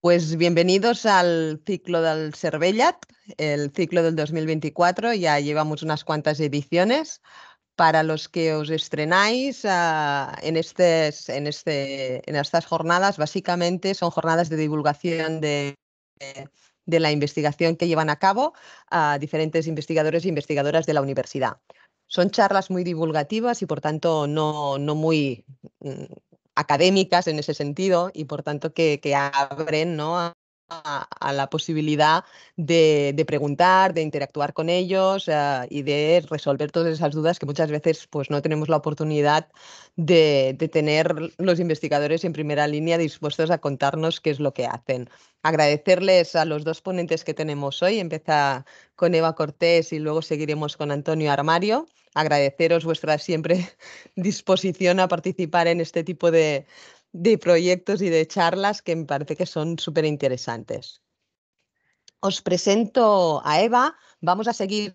Pues bienvenidos al ciclo del Cervellat, el ciclo del 2024. Ya llevamos unas cuantas ediciones. Para los que os estrenáis ah, en, en, este, en estas jornadas, básicamente son jornadas de divulgación de, de, la investigación que llevan a cabo a ah, diferentes investigadores e investigadoras de la universidad. Son charlas muy divulgativas y, por tanto, no, no muy mm, académicas en ese sentido y por tanto que, que abren ¿no? a, a, la posibilidad de, preguntar, de interactuar con ellos ah, y de resolver todas esas dudas que muchas veces pues, no tenemos la oportunidad de, de tener los investigadores en primera línea dispuestos a contarnos qué es lo que hacen agradecerles a los dos ponentes que tenemos hoy. Empieza con Eva Cortés y luego seguiremos con Antonio Armario. Agradeceros vuestra siempre disposición a participar en este tipo de, de proyectos y de charlas que me parece que son súper interesantes. Os presento a Eva, vamos a seguir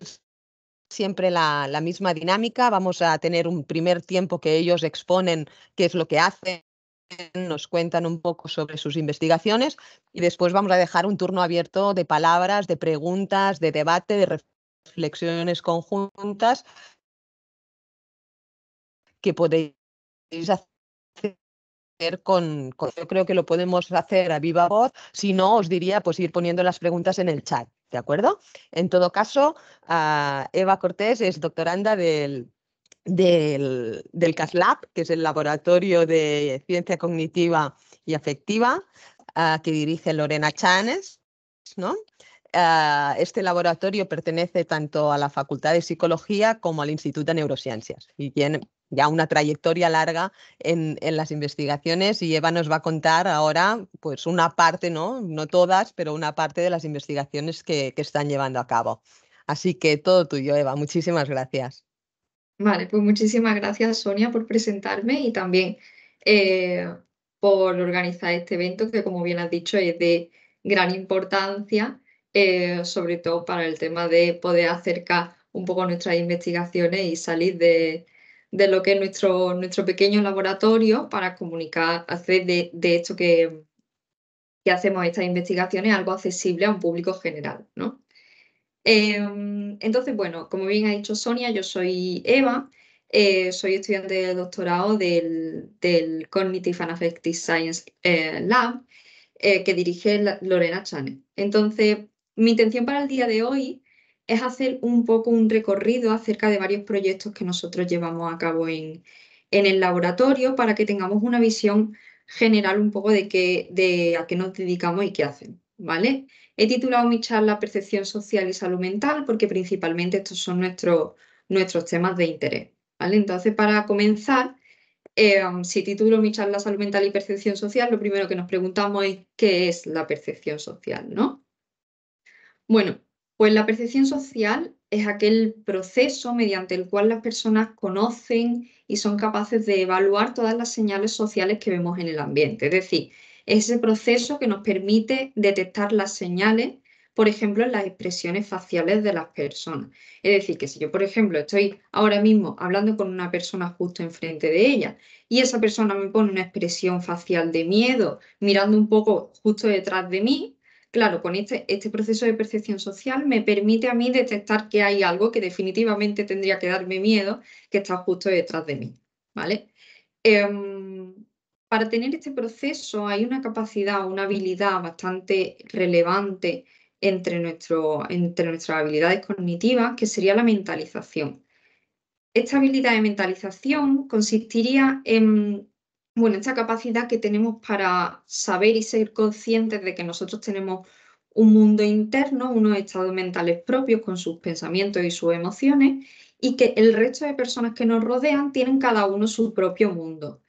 siempre la, misma dinámica, vamos a tener un primer tiempo que ellos exponen qué es lo que hacen, nos cuentan un poco sobre sus investigaciones y después vamos a dejar un turno abierto de palabras, de preguntas, de debate, de reflexiones conjuntas que podéis hacer con, yo creo que lo podemos hacer a viva voz, si no, os diría pues ir poniendo las preguntas en el chat, ¿de acuerdo? En todo caso, ah, Eva Cortés es doctoranda del, del, CASLAB, que es el Laboratorio de Ciencia Cognitiva y Afectiva, ah, que dirige Lorena Chanes, ¿no? Ah, este laboratorio pertenece tanto a la Facultad de Psicología como al Instituto de Neurociencias y tiene, ya una trayectoria larga en, las investigaciones y Eva nos va a contar ahora pues una parte, no, no todas, pero una parte de las investigaciones que, están llevando a cabo. Así que todo tuyo, Eva. Muchísimas gracias. Vale, pues muchísimas gracias Sonia por presentarme y también eh, por organizar este evento que como bien has dicho es de gran importancia, eh, sobre todo para el tema de poder acercar un poco nuestras investigaciones y salir de, de lo que es nuestro, nuestro pequeño laboratorio para comunicar, hacer de, esto que, hacemos estas investigaciones algo accesible a un público general. ¿no? Em, entonces, bueno, como bien ha dicho Sonia, yo soy Eva, eh, soy estudiante de doctorado del, Cognitive and Affective Science eh, Lab eh, que dirige Lorena Chane. Entonces, mi intención para el día de hoy es hacer un poco un recorrido acerca de varios proyectos que nosotros llevamos a cabo en, el laboratorio para que tengamos una visión general un poco de, de a qué nos dedicamos y qué hacen, ¿vale? He titulado mi charla Percepción Social y Salud Mental porque principalmente estos son nuestros, nuestros temas de interés. ¿vale? Entonces, para comenzar, em, si titulo mi charla Salud Mental y Percepción Social, lo primero que nos preguntamos es qué es la percepción social, ¿no? Bueno, pues la percepción social es aquel proceso mediante el cual las personas conocen y son capaces de evaluar todas las señales sociales que vemos en el ambiente. Es decir, es ese proceso que nos permite detectar las señales, por ejemplo, en las expresiones faciales de las personas. Es decir, que si yo, por ejemplo, estoy ahora mismo hablando con una persona justo enfrente de ella y esa persona me pone una expresión facial de miedo, mirando un poco justo detrás de mí, Claro, con este, este proceso de percepción social me permite a mí detectar que hay algo que definitivamente tendría que darme miedo, que está justo detrás de mí. ¿vale? Em, para tener este proceso hay una capacidad, una habilidad bastante relevante entre, nuestro, entre nuestras habilidades cognitivas, que sería la mentalización. Esta habilidad de mentalización consistiría en bueno, esta capacidad que tenemos para saber y ser conscientes de que nosotros tenemos un mundo interno, unos estados mentales propios con sus pensamientos y sus emociones, y que el resto de personas que nos rodean tienen cada uno su propio mundo.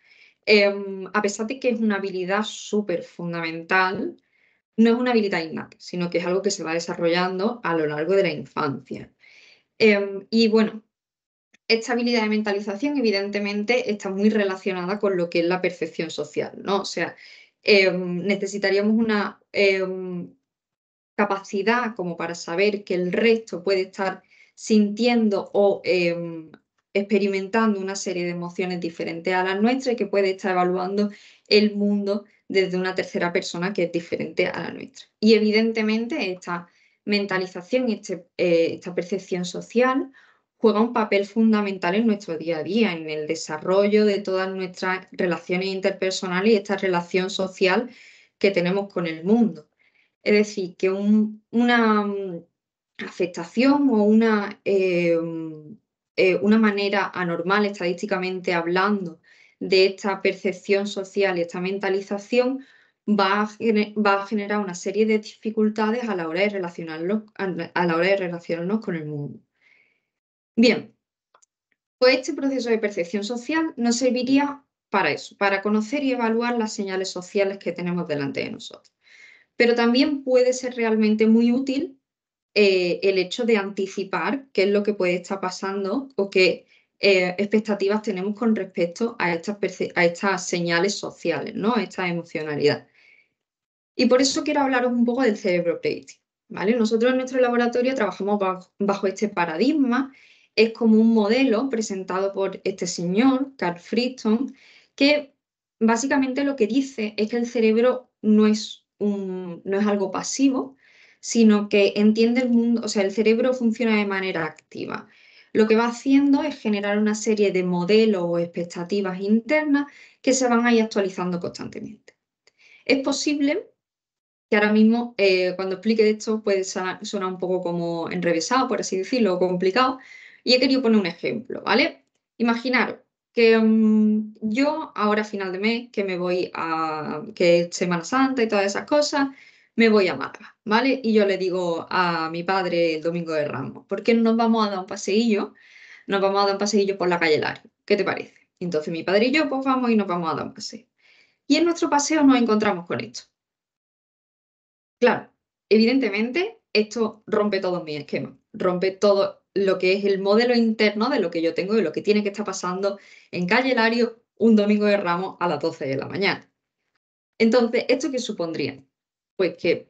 Em, a pesar de que es una habilidad súper fundamental, no es una habilidad innata, sino que es algo que se va desarrollando a lo largo de la infancia. Em, y bueno, esta habilidad de mentalización evidentemente está muy relacionada con lo que es la percepción social, ¿no? O sea, em, necesitaríamos una em, capacidad como para saber que el resto puede estar sintiendo o em, experimentando una serie de emociones diferentes a las nuestras y que puede estar evaluando el mundo desde una tercera persona que es diferente a la nuestra. Y evidentemente esta mentalización, y este, eh, esta percepción social juega un papel fundamental en nuestro día a día, en el desarrollo de todas nuestras relaciones interpersonales y esta relación social que tenemos con el mundo. Es decir, que una mm, afectación o una, eh, mm, eh, una manera anormal, estadísticamente hablando, de esta percepción social y esta mentalización va a, va a generar una serie de dificultades a la hora de a la hora de relacionarnos con el mundo. Bien, pues este proceso de percepción social nos serviría para eso, para conocer y evaluar las señales sociales que tenemos delante de nosotros. Pero también puede ser realmente muy útil eh, el hecho de anticipar qué es lo que puede estar pasando o qué eh, expectativas tenemos con respecto a estas, señales sociales, ¿no? a esta emocionalidad. Y por eso quiero hablaros un poco del cerebro predictivo. ¿vale? Nosotros en nuestro laboratorio trabajamos bajo este paradigma es como un modelo presentado por este señor, Carl Friston, que básicamente lo que dice es que el cerebro no es, no es algo pasivo, sino que entiende el mundo, o sea, el cerebro funciona de manera activa. Lo que va haciendo es generar una serie de modelos o expectativas internas que se van a ir actualizando constantemente. Es posible que ahora mismo, eh, cuando explique esto, puede sonar un poco como enrevesado, por así decirlo, o complicado, y he querido poner un ejemplo, ¿vale? Imaginar que mm, yo ahora a final de mes, que me voy a, que es Semana Santa y todas esas cosas, me voy a Málaga, ¿vale? Y yo le digo a mi padre el domingo de Ramos, ¿por qué no nos vamos a dar un paseillo? Nos vamos a dar un paseillo por la calle Lario, ¿qué te parece? Entonces mi padre y yo, pues vamos y nos vamos a dar un paseo. Y en nuestro paseo nos encontramos con esto. Claro, evidentemente esto rompe todo mi esquema, rompe todo lo que es el modelo interno de lo que yo tengo y lo que tiene que estar pasando en Calle Lario un domingo de Ramos a las 12 de la mañana. Entonces, ¿esto qué supondría? Pues que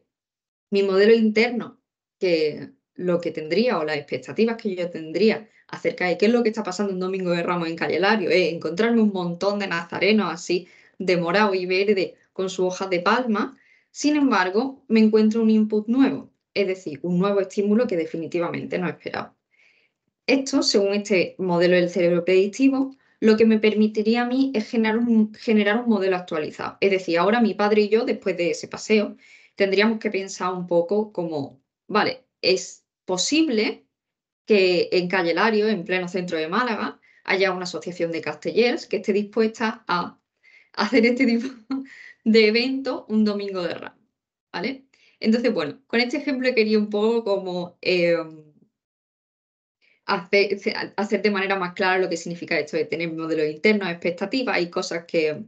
mi modelo interno, que lo que tendría o las expectativas que yo tendría acerca de qué es lo que está pasando un domingo de Ramos en Calle Lario, es encontrarme un montón de nazarenos así, de morado y verde, con sus hojas de palma. Sin embargo, me encuentro un input nuevo, es decir, un nuevo estímulo que definitivamente no esperaba. Esto, según este modelo del cerebro predictivo, lo que me permitiría a mí es generar un, generar un modelo actualizado. Es decir, ahora mi padre y yo, después de ese paseo, tendríamos que pensar un poco como, vale, es posible que en Calle Lario, en pleno centro de Málaga, haya una asociación de castellers que esté dispuesta a hacer este tipo de evento un domingo de ram ¿vale? Entonces, bueno, con este ejemplo quería un poco como eh, hacer, de manera más clara lo que significa esto de tener modelos internos, expectativas y cosas que...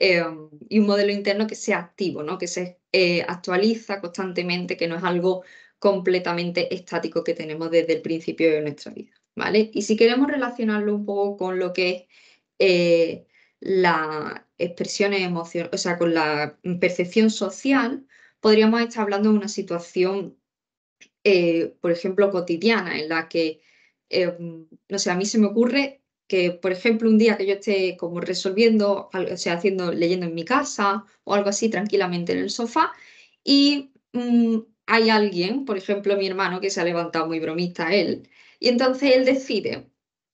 Em, y un modelo interno que sea activo, ¿no? que se eh, actualiza constantemente, que no es algo completamente estático que tenemos desde el principio de nuestra vida. ¿vale? Y si queremos relacionarlo un poco con lo que es eh, las expresiones o sea, con la percepción social, podríamos estar hablando de una situación, eh, por ejemplo, cotidiana, en la que Em, no sé, a mí se me ocurre que, por ejemplo, un día que yo esté como resolviendo, o sea, haciendo, leyendo en mi casa o algo así tranquilamente en el sofá y mm, hay alguien, por ejemplo, mi hermano que se ha levantado muy bromista él, y entonces él decide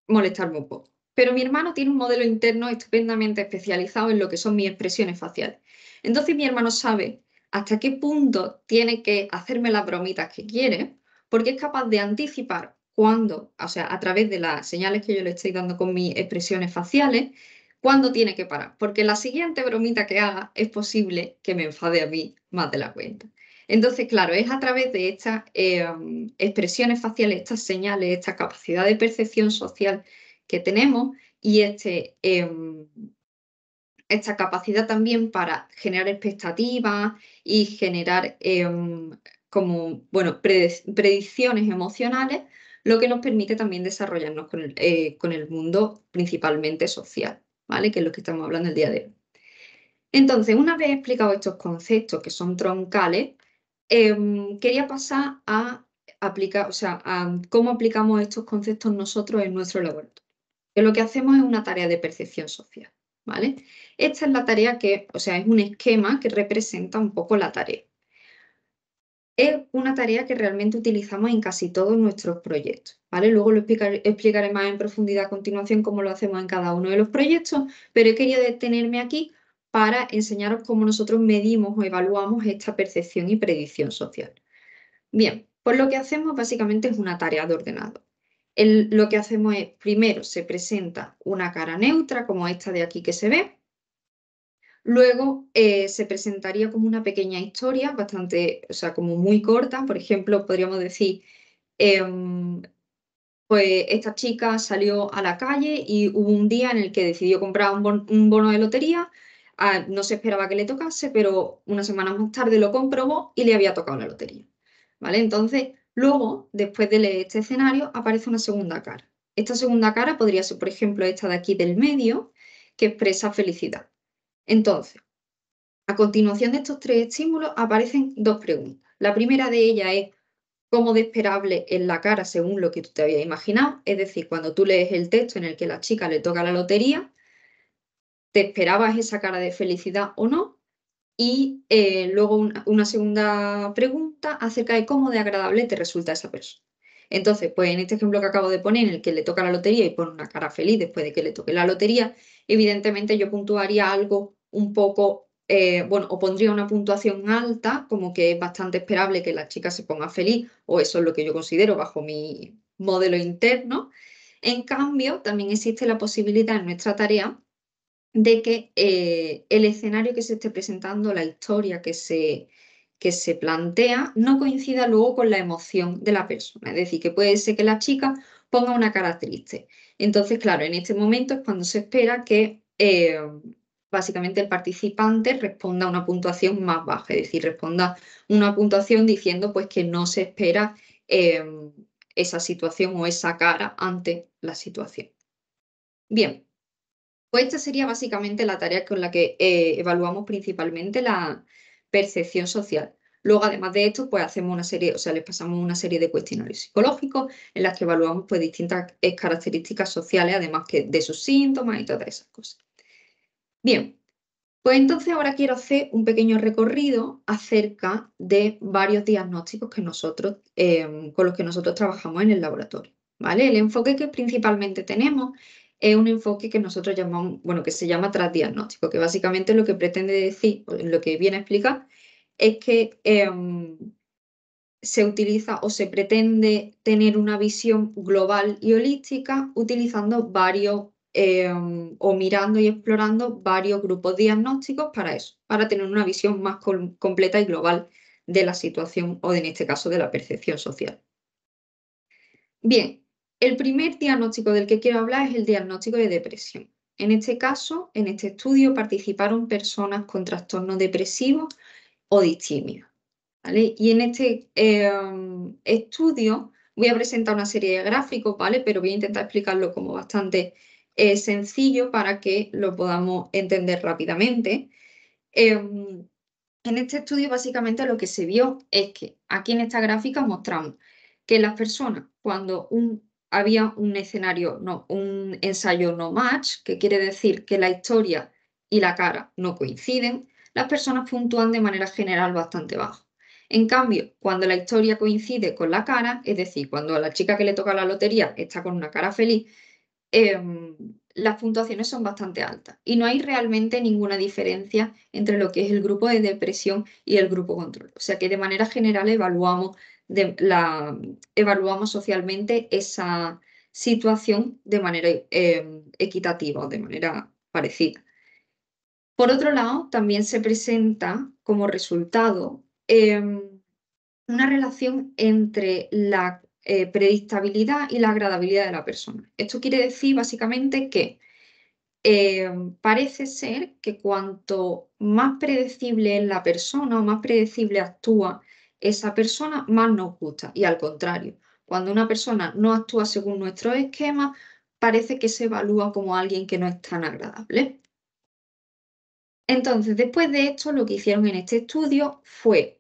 molestarme un poco. Pero mi hermano tiene un modelo interno estupendamente especializado en lo que son mis expresiones faciales. Entonces mi hermano sabe hasta qué punto tiene que hacerme las bromitas que quiere, porque es capaz de anticipar cuando, o sea, a través de las señales que yo le estoy dando con mis expresiones faciales, cuándo tiene que parar. Porque la siguiente bromita que haga es posible que me enfade a mí más de la cuenta. Entonces, claro, es a través de estas em, expresiones faciales, estas señales, esta capacidad de percepción social que tenemos y este, em, esta capacidad también para generar expectativas y generar em, como, bueno, predicciones emocionales lo que nos permite también desarrollarnos eh, con el, mundo principalmente social, ¿vale? Que es lo que estamos hablando el día de hoy. Entonces, una vez explicado estos conceptos que son troncales, em, quería pasar a aplicar, o sea, a cómo aplicamos estos conceptos nosotros en nuestro laboratorio. Que lo que hacemos es una tarea de percepción social, ¿vale? Esta es la tarea que, o sea, es un esquema que representa un poco la tarea es una tarea que realmente utilizamos en casi todos nuestros proyectos. ¿vale? Luego lo explicaré, más en profundidad a continuación cómo lo hacemos en cada uno de los proyectos, pero he querido detenerme aquí para enseñaros cómo nosotros medimos o evaluamos esta percepción y predicción social. Bien, pues lo que hacemos básicamente es una tarea de ordenado. lo que hacemos es, primero, se presenta una cara neutra, como esta de aquí que se ve, Luego eh, se presentaría como una pequeña historia, bastante, o sea, como muy corta. Por ejemplo, podríamos decir, em, pues esta chica salió a la calle y hubo un día en el que decidió comprar un, bono de lotería. Ah, no se esperaba que le tocase, pero una semana más tarde lo comprobó y le había tocado la lotería. ¿Vale? Entonces, luego, después de leer este escenario, aparece una segunda cara. Esta segunda cara podría ser, por ejemplo, esta de aquí del medio, que expresa felicidad. Entonces, a continuación de estos tres estímulos aparecen dos preguntas. La primera de ellas es cómo de esperable es la cara según lo que tú te habías imaginado. Es decir, cuando tú lees el texto en el que la chica le toca la lotería, ¿te esperabas esa cara de felicidad o no? Y eh, luego una, una segunda pregunta acerca de cómo de agradable te resulta esa persona. Entonces, pues en este ejemplo que acabo de poner, en el que le toca la lotería y pone una cara feliz después de que le toque la lotería, evidentemente yo puntuaría algo un poco, eh, bueno, o pondría una puntuación alta, como que es bastante esperable que la chica se ponga feliz, o eso es lo que yo considero bajo mi modelo interno. En cambio, también existe la posibilidad en nuestra tarea de que eh, el escenario que se esté presentando, la historia que se, que se plantea, no coincida luego con la emoción de la persona. Es decir, que puede ser que la chica ponga una cara triste. Entonces, claro, en este momento es cuando se espera que eh, básicamente el participante responda a una puntuación más baja, es decir, responda una puntuación diciendo pues, que no se espera em, esa situación o esa cara ante la situación. Bien, pues esta sería básicamente la tarea con la que eh, evaluamos principalmente la percepción social. Luego, además de esto, pues hacemos una serie, o sea, les pasamos una serie de cuestionarios psicológicos en las que evaluamos pues distintas eh, características sociales, además que de sus síntomas y todas esas cosas. Bien, pues entonces ahora quiero hacer un pequeño recorrido acerca de varios diagnósticos que nosotros, em, con los que nosotros trabajamos en el laboratorio. ¿vale? El enfoque que principalmente tenemos es un enfoque que nosotros llamamos, bueno, que se llama trasdiagnóstico, que básicamente lo que pretende decir, lo que viene a explicar, es que em, se utiliza o se pretende tener una visión global y holística utilizando varios Em, o mirando y explorando varios grupos diagnósticos para eso, para tener una visión más completa y global de la situación o en este caso de la percepción social. Bien, el primer diagnóstico del que quiero hablar es el diagnóstico de depresión. En este caso, en este estudio participaron personas con trastornos depresivos o distimia. Y en este em, estudio voy a presentar una serie de gráficos, ¿vale? pero voy a intentar explicarlo como bastante es sencillo para que lo podamos entender rápidamente. Em, en este estudio básicamente lo que se vio es que aquí en esta gráfica mostramos que las personas cuando un, había un escenario, no, un ensayo no match, que quiere decir que la historia y la cara no coinciden, las personas puntúan de manera general bastante bajo. En cambio, cuando la historia coincide con la cara, es decir, cuando a la chica que le toca la lotería está con una cara feliz, Em, las puntuaciones son bastante altas y no hay realmente ninguna diferencia entre lo que es el grupo de depresión y el grupo control. O sea que de manera general evaluamos, evaluamos socialmente esa situación de manera em, equitativa o de manera parecida. Por otro lado, también se presenta como resultado em, una relación entre la eh, predictabilidad y la agradabilidad de la persona. Esto quiere decir básicamente que eh, parece ser que cuanto más predecible es la persona o más predecible actúa esa persona, más nos gusta. Y al contrario, cuando una persona no actúa según nuestro esquema, parece que se evalúa como alguien que no es tan agradable. Entonces, después de esto, lo que hicieron en este estudio fue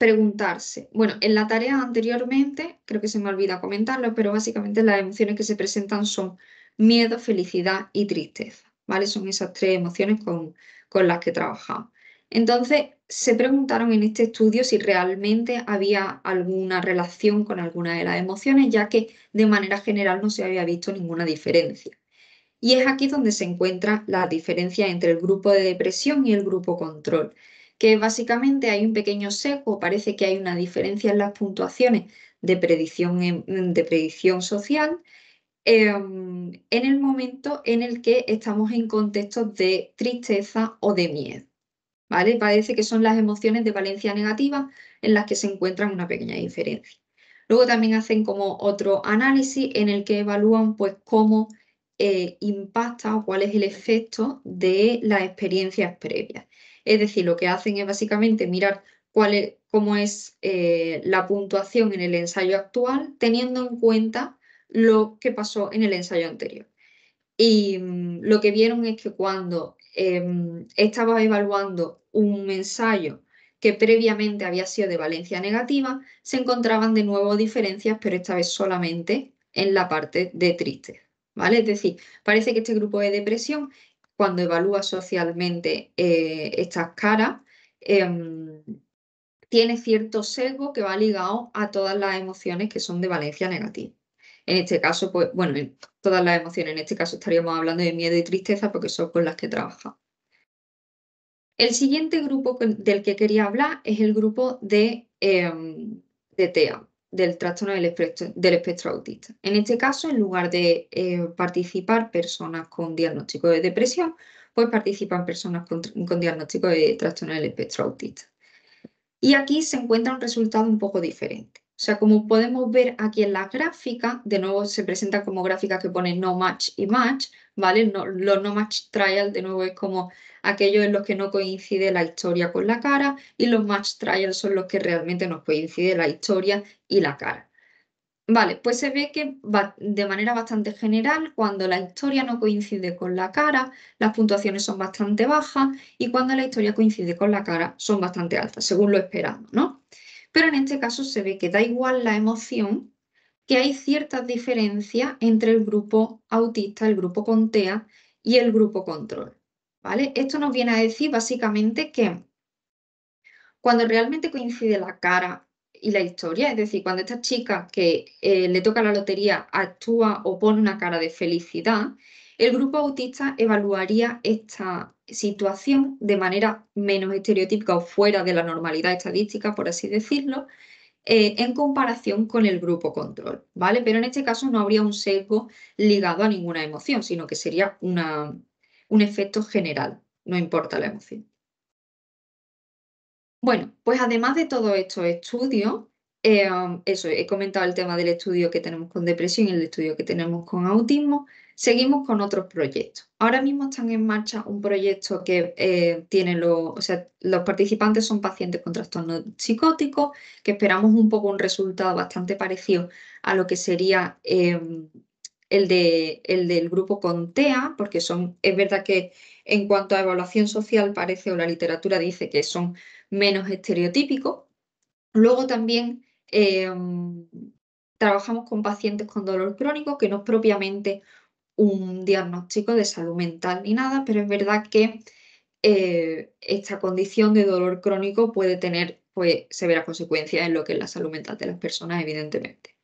preguntarse, bueno, en la tarea anteriormente, creo que se me olvida comentarlo, pero básicamente las emociones que se presentan son miedo, felicidad y tristeza, ¿vale? Son esas tres emociones con, con las que trabajamos. Entonces, se preguntaron en este estudio si realmente había alguna relación con alguna de las emociones, ya que de manera general no se había visto ninguna diferencia. Y es aquí donde se encuentra la diferencia entre el grupo de depresión y el grupo control, que básicamente hay un pequeño seco, parece que hay una diferencia en las puntuaciones de predicción, de predicción social em, en el momento en el que estamos en contextos de tristeza o de miedo. ¿vale? Parece que son las emociones de valencia negativa en las que se encuentran una pequeña diferencia. Luego también hacen como otro análisis en el que evalúan pues cómo eh, impacta o cuál es el efecto de las experiencias previas. Es decir, lo que hacen es básicamente mirar cuál es, cómo es eh, la puntuación en el ensayo actual, teniendo en cuenta lo que pasó en el ensayo anterior. Y mm, lo que vieron es que cuando em, estaba evaluando un ensayo que previamente había sido de valencia negativa, se encontraban de nuevo diferencias, pero esta vez solamente en la parte de triste. ¿Vale? Es decir, parece que este grupo de depresión cuando evalúa socialmente eh, estas caras, em, tiene cierto sesgo que va ligado a todas las emociones que son de valencia negativa. En este caso, pues, bueno, todas las emociones, en este caso estaríamos hablando de miedo y tristeza porque son con las que trabaja. El siguiente grupo del que quería hablar es el grupo de, em, de TEA del trastorno del espectro, autista. En este caso, en lugar de eh, participar personas con diagnóstico de depresión, pues participan personas con, con diagnóstico de trastorno del espectro autista. Y aquí se encuentra un resultado un poco diferente. O sea, como podemos ver aquí en la gráfica, de nuevo se presenta como gráfica que pone no match y match, ¿vale? los no match trials, de nuevo es como aquellos en los que no coincide la historia con la cara y los match trials son los que realmente nos coincide la historia y la cara. Vale, pues se ve que de manera bastante general, cuando la historia no coincide con la cara, las puntuaciones son bastante bajas y cuando la historia coincide con la cara, son bastante altas, según lo esperamos, ¿no? Pero en este caso se ve que da igual la emoción, que hay ciertas diferencias entre el grupo autista, el grupo contea y el grupo control. ¿vale? Esto nos viene a decir básicamente que cuando realmente coincide la cara y la historia, es decir, cuando esta chica que eh, le toca la lotería actúa o pone una cara de felicidad, el grupo autista evaluaría esta situación de manera menos estereotípica o fuera de la normalidad estadística, por así decirlo, eh, en comparación con el grupo control, ¿vale? Pero en este caso no habría un sesgo ligado a ninguna emoción, sino que sería un efecto general, no importa la emoción. Bueno, pues además de todos estos estudios, eh, um, eso, he comentado el tema del estudio que tenemos con depresión y el estudio que tenemos con autismo. Seguimos con otros proyectos. Ahora mismo están en marcha un proyecto que eh, tiene los, o sea, los participantes son pacientes con trastorno psicótico, que esperamos un poco un resultado bastante parecido a lo que sería em, el, de, el del grupo con TEA, porque son, es verdad que en cuanto a evaluación social parece o la literatura dice que son menos estereotípicos. Luego también Em, trabajamos con pacientes con dolor crónico, que no es propiamente un diagnóstico de salud mental ni nada, pero es verdad que eh, esta condición de dolor crónico puede tener pues, severas consecuencias en lo que es la salud mental de las personas, evidentemente.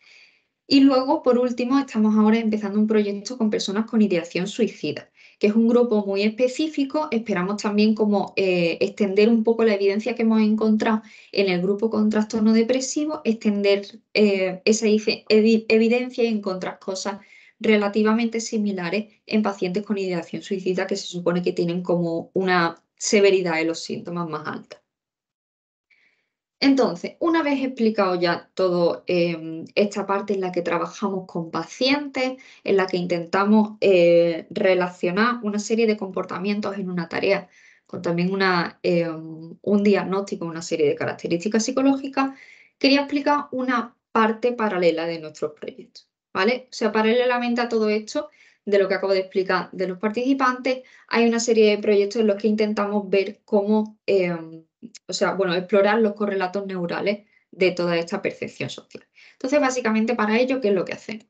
Y luego, por último, estamos ahora empezando un proyecto con personas con ideación suicida que es un grupo muy específico. Esperamos también como eh, extender un poco la evidencia que hemos encontrado en el grupo con trastorno depresivo, extender eh, esa evidencia y encontrar cosas relativamente similares en pacientes con ideación suicida que se supone que tienen como una severidad de los síntomas más alta. Entonces, una vez explicado ya toda em, esta parte en la que trabajamos con pacientes, en la que intentamos eh, relacionar una serie de comportamientos en una tarea con también una, em, un diagnóstico, una serie de características psicológicas, quería explicar una parte paralela de nuestros proyectos, ¿vale? O sea, paralelamente a todo esto, de lo que acabo de explicar de los participantes, hay una serie de proyectos en los que intentamos ver cómo em, o sea, bueno, explorar los correlatos neurales de toda esta percepción social. Entonces, básicamente para ello, ¿qué es lo que hacemos?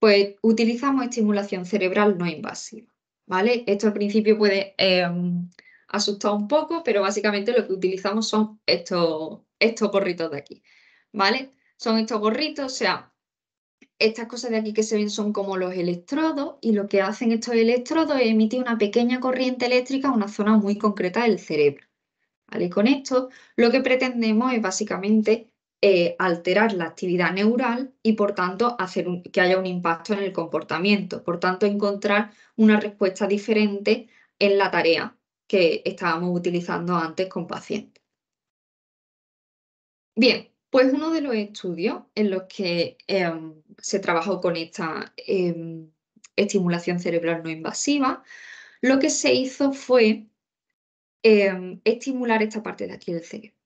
Pues utilizamos estimulación cerebral no invasiva, ¿vale? Esto al principio puede em, asustar un poco, pero básicamente lo que utilizamos son estos, estos gorritos de aquí, ¿vale? Son estos gorritos, o sea, estas cosas de aquí que se ven son como los electrodos y lo que hacen estos electrodos es emitir una pequeña corriente eléctrica a una zona muy concreta del cerebro. Con esto lo que pretendemos es básicamente eh, alterar la actividad neural y por tanto hacer que haya un impacto en el comportamiento, por tanto encontrar una respuesta diferente en la tarea que estábamos utilizando antes con pacientes. Bien, pues uno de los estudios en los que em, se trabajó con esta em, estimulación cerebral no invasiva, lo que se hizo fue Em, estimular esta parte de aquí del cerebro.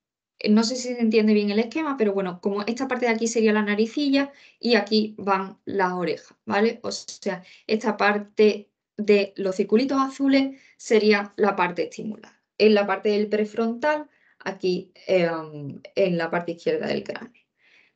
Eh, no sé si se entiende bien el esquema, pero bueno, como esta parte de aquí sería la naricilla y aquí van las orejas, ¿vale? O sea, esta parte de los circulitos azules sería la parte estimulada. En la parte del prefrontal, aquí em, en la parte izquierda del cráneo.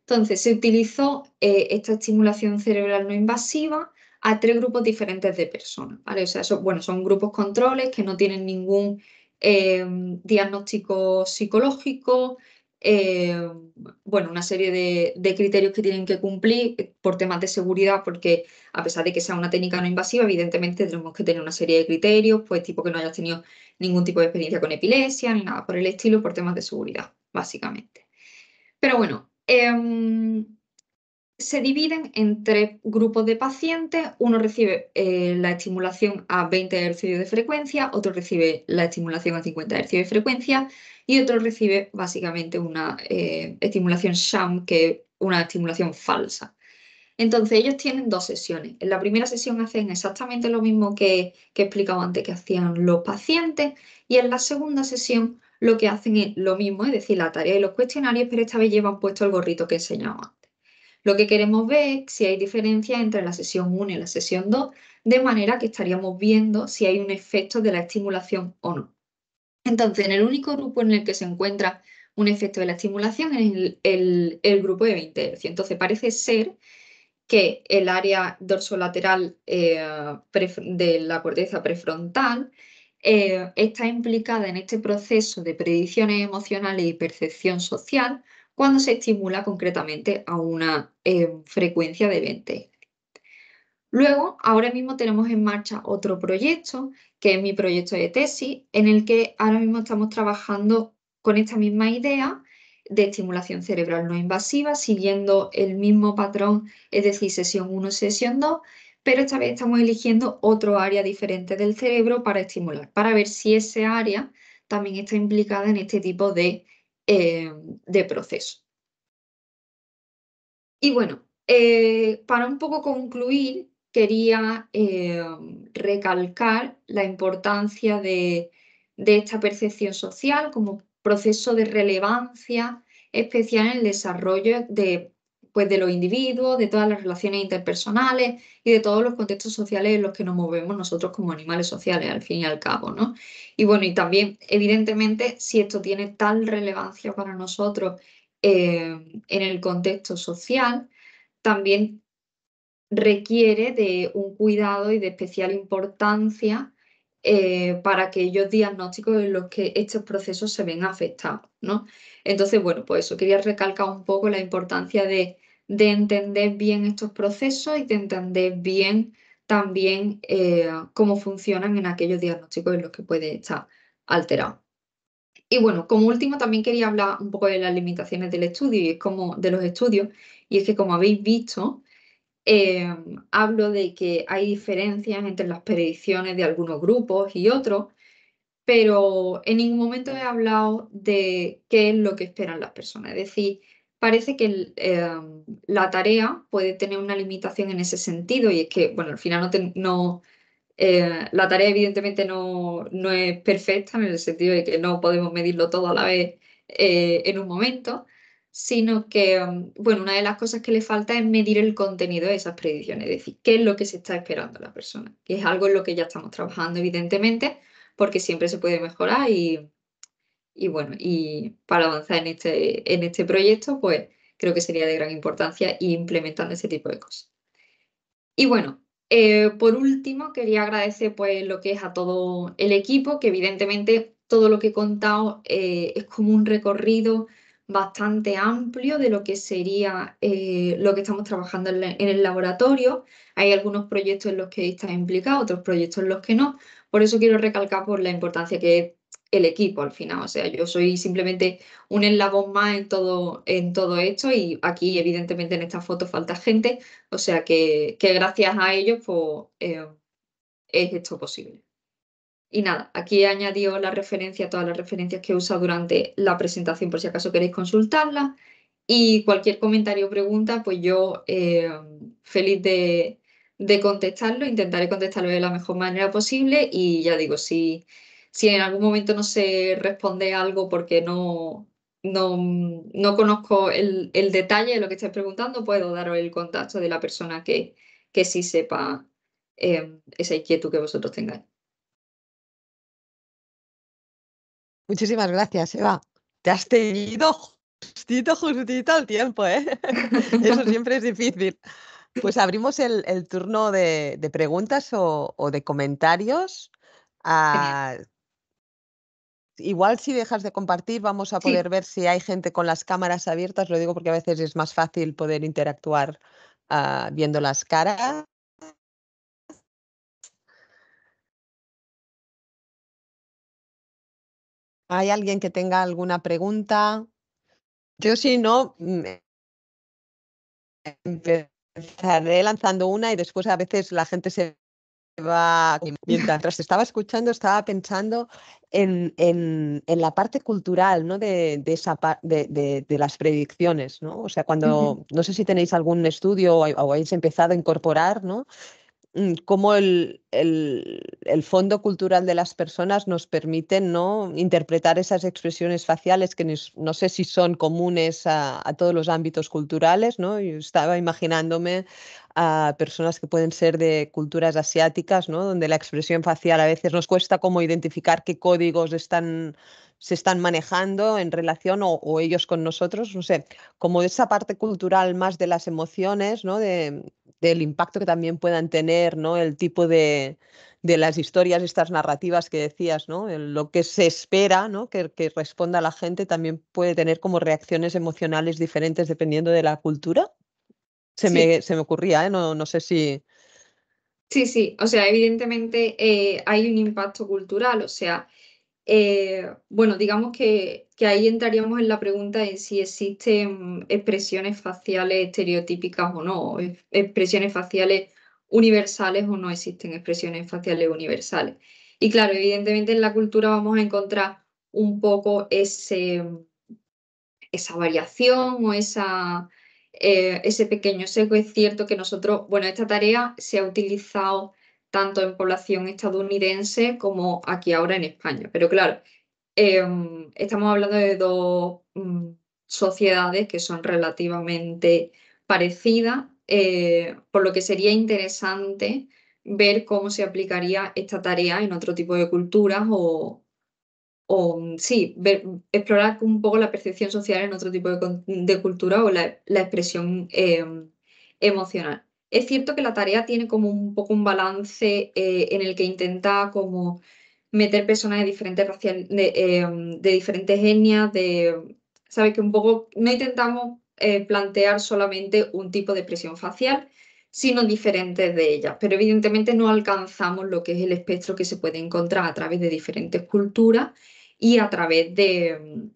Entonces, se utilizó eh, esta estimulación cerebral no invasiva a tres grupos diferentes de personas, ¿vale? O sea, bueno, son grupos controles que no tienen ningún Em, diagnóstico psicológico, em, bueno, una serie de, criterios que tienen que cumplir eh, por temas de seguridad, porque a pesar de que sea una técnica no invasiva, evidentemente tenemos que tener una serie de criterios, pues tipo que no hayas tenido ningún tipo de experiencia con epilepsia, ni nada por el estilo, por temas de seguridad, básicamente. Pero bueno, em, se dividen en tres grupos de pacientes. Uno recibe eh, la estimulación a 20 Hz de frecuencia, otro recibe la estimulación a 50 Hz de frecuencia y otro recibe básicamente una eh, estimulación sham, que es una estimulación falsa. Entonces ellos tienen dos sesiones. En la primera sesión hacen exactamente lo mismo que, que he explicado antes que hacían los pacientes y en la segunda sesión lo que hacen es lo mismo, es decir, la tarea y los cuestionarios, pero esta vez llevan puesto el gorrito que enseñaba. Lo que queremos ver es si hay diferencia entre la sesión 1 y la sesión 2, de manera que estaríamos viendo si hay un efecto de la estimulación o no. Entonces, en el único grupo en el que se encuentra un efecto de la estimulación es el, grupo de 20 Entonces, parece ser que el área dorsolateral eh, de la corteza prefrontal eh, está implicada en este proceso de predicciones emocionales y percepción social, cuando se estimula concretamente a una eh, frecuencia de 20 Luego, ahora mismo tenemos en marcha otro proyecto, que es mi proyecto de tesis, en el que ahora mismo estamos trabajando con esta misma idea de estimulación cerebral no invasiva, siguiendo el mismo patrón, es decir, sesión 1, sesión 2, pero esta vez estamos eligiendo otro área diferente del cerebro para estimular, para ver si ese área también está implicada en este tipo de eh, de proceso. Y bueno, eh, para un poco concluir, quería eh, recalcar la importancia de, esta percepción social como proceso de relevancia especial en el desarrollo de pues, de los individuos, de todas las relaciones interpersonales y de todos los contextos sociales en los que nos movemos nosotros como animales sociales, al fin y al cabo, ¿no? Y bueno, y también, evidentemente, si esto tiene tal relevancia para nosotros eh, en el contexto social, también requiere de un cuidado y de especial importancia eh, para aquellos diagnósticos en los que estos procesos se ven afectados, ¿no? Entonces, bueno, pues eso, quería recalcar un poco la importancia de de entender bien estos procesos y de entender bien también eh, cómo funcionan en aquellos diagnósticos en los que puede estar alterado. Y bueno, como último también quería hablar un poco de las limitaciones del estudio y es como de los estudios, y es que como habéis visto, eh, hablo de que hay diferencias entre las predicciones de algunos grupos y otros, pero en ningún momento he hablado de qué es lo que esperan las personas. Es decir, parece que em, la tarea puede tener una limitación en ese sentido y es que, bueno, al final no, eh, la tarea evidentemente no, no, es perfecta en el sentido de que no podemos medirlo todo a la vez eh, en un momento, sino que, em, bueno, una de las cosas que le falta es medir el contenido de esas predicciones, es decir, qué es lo que se está esperando la persona, que es algo en lo que ya estamos trabajando evidentemente, porque siempre se puede mejorar y, y bueno, y para avanzar en este, en este proyecto, pues creo que sería de gran importancia ir implementando ese tipo de cosas. Y bueno, eh, por último, quería agradecer pues, lo que es a todo el equipo, que evidentemente todo lo que he contado eh, es como un recorrido bastante amplio de lo que sería eh, lo que estamos trabajando en, el laboratorio. Hay algunos proyectos en los que está implicado, otros proyectos en los que no. Por eso quiero recalcar por pues, la importancia que el equipo al final. O sea, yo soy simplemente un eslabón más en todo, en todo esto y aquí evidentemente en esta foto falta gente. O sea que, gracias a ellos pues, eh, es esto posible. Y nada, aquí he añadido la referencia, todas las referencias que he usado durante la presentación por si acaso queréis consultarlas. Y cualquier comentario o pregunta, pues yo eh, feliz de, de contestarlo, intentaré contestarlo de la mejor manera posible y ya digo, si si en algún momento no se responde algo porque no, no, conozco el, detalle de lo que estáis preguntando, puedo daros el contacto de la persona que, que sí sepa em, esa inquietud que vosotros tengáis. Muchísimas gracias, Eva. Te has tenido justito, justito el tiempo, ¿eh? Eso siempre es difícil. Pues abrimos el, turno de, preguntas o, de comentarios. Igual si dejas de compartir vamos a poder ver si hay gente con las cámaras abiertas, lo digo porque a veces es más fácil poder interactuar ah, viendo las caras. ¿Hay alguien que tenga alguna pregunta? Yo sí no, empezaré lanzando una y después a veces la gente se va. Mientras estaba escuchando, estaba pensando en, la parte cultural ¿no? de, esa, de, de, las predicciones. ¿no? O sea, cuando, no sé si tenéis algún estudio o, o habéis empezado a incorporar, ¿no? Mm, cómo el, fondo cultural de las personas nos permite ¿no? interpretar esas expresiones faciales que no sé si son comunes a, todos los ámbitos culturales. ¿no? Yo estaba imaginándome a personas que pueden ser de culturas asiáticas, donde la expresión facial a veces nos cuesta como identificar qué códigos están, se están manejando en relación o, ellos con nosotros. No sé, como esa parte cultural más de las emociones, ¿no? de del impacto que también puedan tener, ¿no? El tipo de, de las historias, estas narrativas que decías, ¿no? lo que se espera, ¿no? Que, responda la gente también puede tener como reacciones emocionales diferentes dependiendo de la cultura. Se, me, ocurría, ¿eh? No, no sé si... Sí, sí, o sea, evidentemente eh, hay un impacto cultural, o sea, eh, bueno, digamos que, ahí entraríamos en la pregunta de si existen expresiones faciales estereotípicas o no, expresiones faciales universales o no existen expresiones faciales universales. Y claro, evidentemente en la cultura vamos a encontrar un poco esa variación o esa, eh, ese pequeño sesgo. Es cierto que nosotros, bueno, esta tarea se ha utilizado tanto en población estadounidense como aquí ahora en España. Pero claro, em, estamos hablando de dos mm, sociedades que son relativamente parecidas, eh, por lo que sería interesante ver cómo se aplicaría esta tarea en otro tipo de culturas o, mm, sí, explorar un poco la percepción social en otro tipo de, de cultura o la, expresión em, emocional. Es cierto que la tarea tiene como un poco un balance eh, en el que intenta como meter personas de diferentes de, em, etnias, de sabes que un poco no intentamos eh, plantear solamente un tipo de presión facial, sino diferentes de ellas. Pero evidentemente no alcanzamos lo que es el espectro que se puede encontrar a través de diferentes culturas y a través de,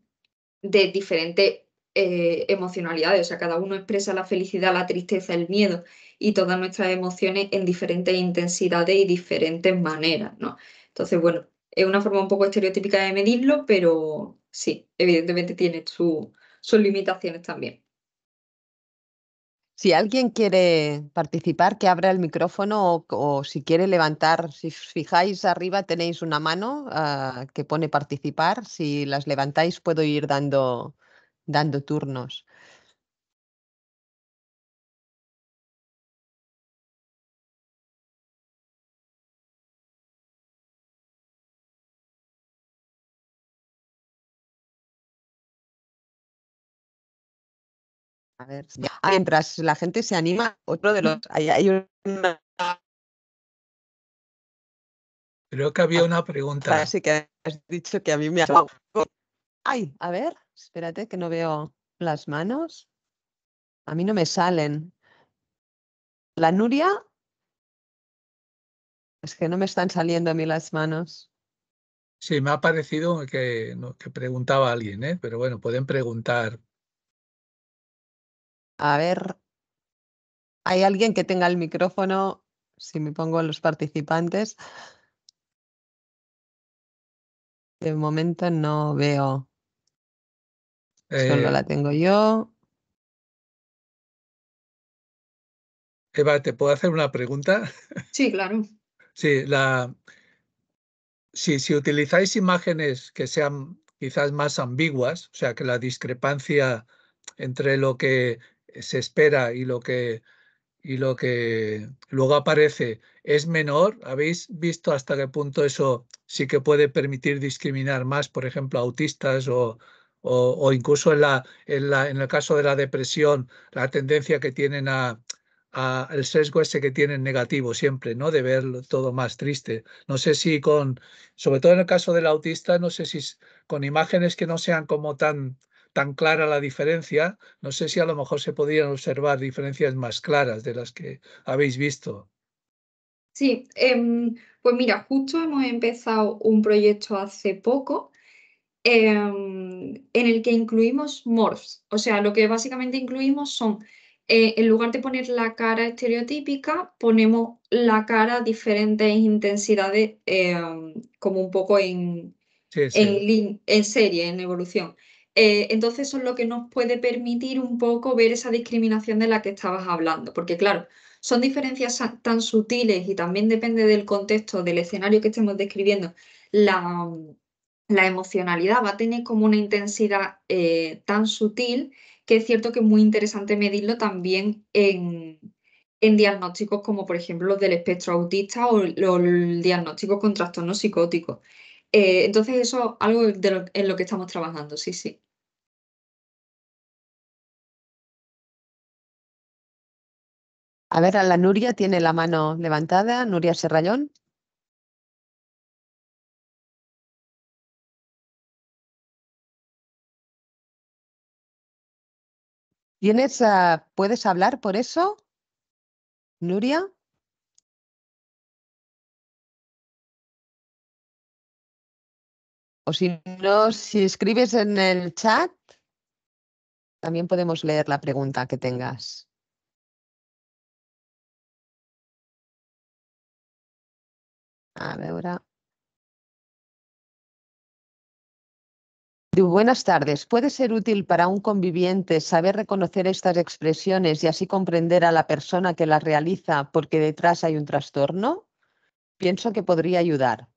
de diferentes eh, emocionalidades, o sea, cada uno expresa la felicidad, la tristeza, el miedo y todas nuestras emociones en diferentes intensidades y diferentes maneras, ¿no? Entonces, bueno, es una forma un poco estereotípica de medirlo, pero sí, evidentemente tiene sus limitaciones también. Si alguien quiere participar, que abra el micrófono o, si quiere levantar, si fijáis arriba tenéis una mano ah, que pone participar, si las levantáis puedo ir dando dando turnos. A ver, ah, mientras la gente se anima, otro de los. Hay, hay una... Creo que había ah, una pregunta. Así que has dicho que a mí me ha. ¡Ay! A ver. Espérate que no veo las manos. A mí no me salen. La Nuria. Es que no me están saliendo a mí las manos. Sí, me ha parecido que, preguntaba alguien, ¿eh? pero bueno, pueden preguntar. A ver, ¿hay alguien que tenga el micrófono? Si me pongo los participantes. De momento no veo. Eh la tengo yo. Eva, ¿te puedo hacer una pregunta? Sí, claro. Sí, la, si utilizáis imágenes que sean quizás más ambiguas, o sea, que la discrepancia entre lo que se espera y lo que, y lo que luego aparece es menor, ¿habéis visto hasta qué punto eso sí que puede permitir discriminar más, por ejemplo, autistas o o, incluso en, la, en, la, en el caso de la depresión, la tendencia que tienen a, el sesgo ese que tienen negativo siempre, ¿no? De ver todo más triste. No sé si con, sobre todo en el caso del autista, no sé si con imágenes que no sean como tan, tan clara la diferencia, no sé si a lo mejor se podrían observar diferencias más claras de las que habéis visto. Sí, em, pues mira, justo hemos empezado un proyecto hace poco Em, en el que incluimos morphs. O sea, lo que básicamente incluimos son, eh, en lugar de poner la cara estereotípica, ponemos la cara a diferentes intensidades, em, como un poco en, En, en, serie, en evolución. Eh, entonces, eso es lo que nos puede permitir un poco ver esa discriminación de la que estabas hablando, porque claro, son diferencias tan sutiles y también depende del contexto, del escenario que estemos describiendo, la, la emocionalidad va a tener como una intensidad eh, tan sutil que es cierto que es muy interesante medirlo también en, en diagnósticos como por ejemplo los del espectro autista o, los diagnósticos con trastornos psicóticos. Eh, entonces eso es algo en lo que estamos trabajando, sí, sí. A ver, a la Nuria tiene la mano levantada, Nuria Serrallón. Ah, ¿Puedes hablar por eso, Nuria? O si no, si escribes en el chat, también podemos leer la pregunta que tengas. A ver, ahora. buenas tardes. Puede ser útil para un conviviente saber reconocer estas expresiones y así comprender a la persona que las realiza porque detrás hay un trastorno. Pienso que podría ayudar.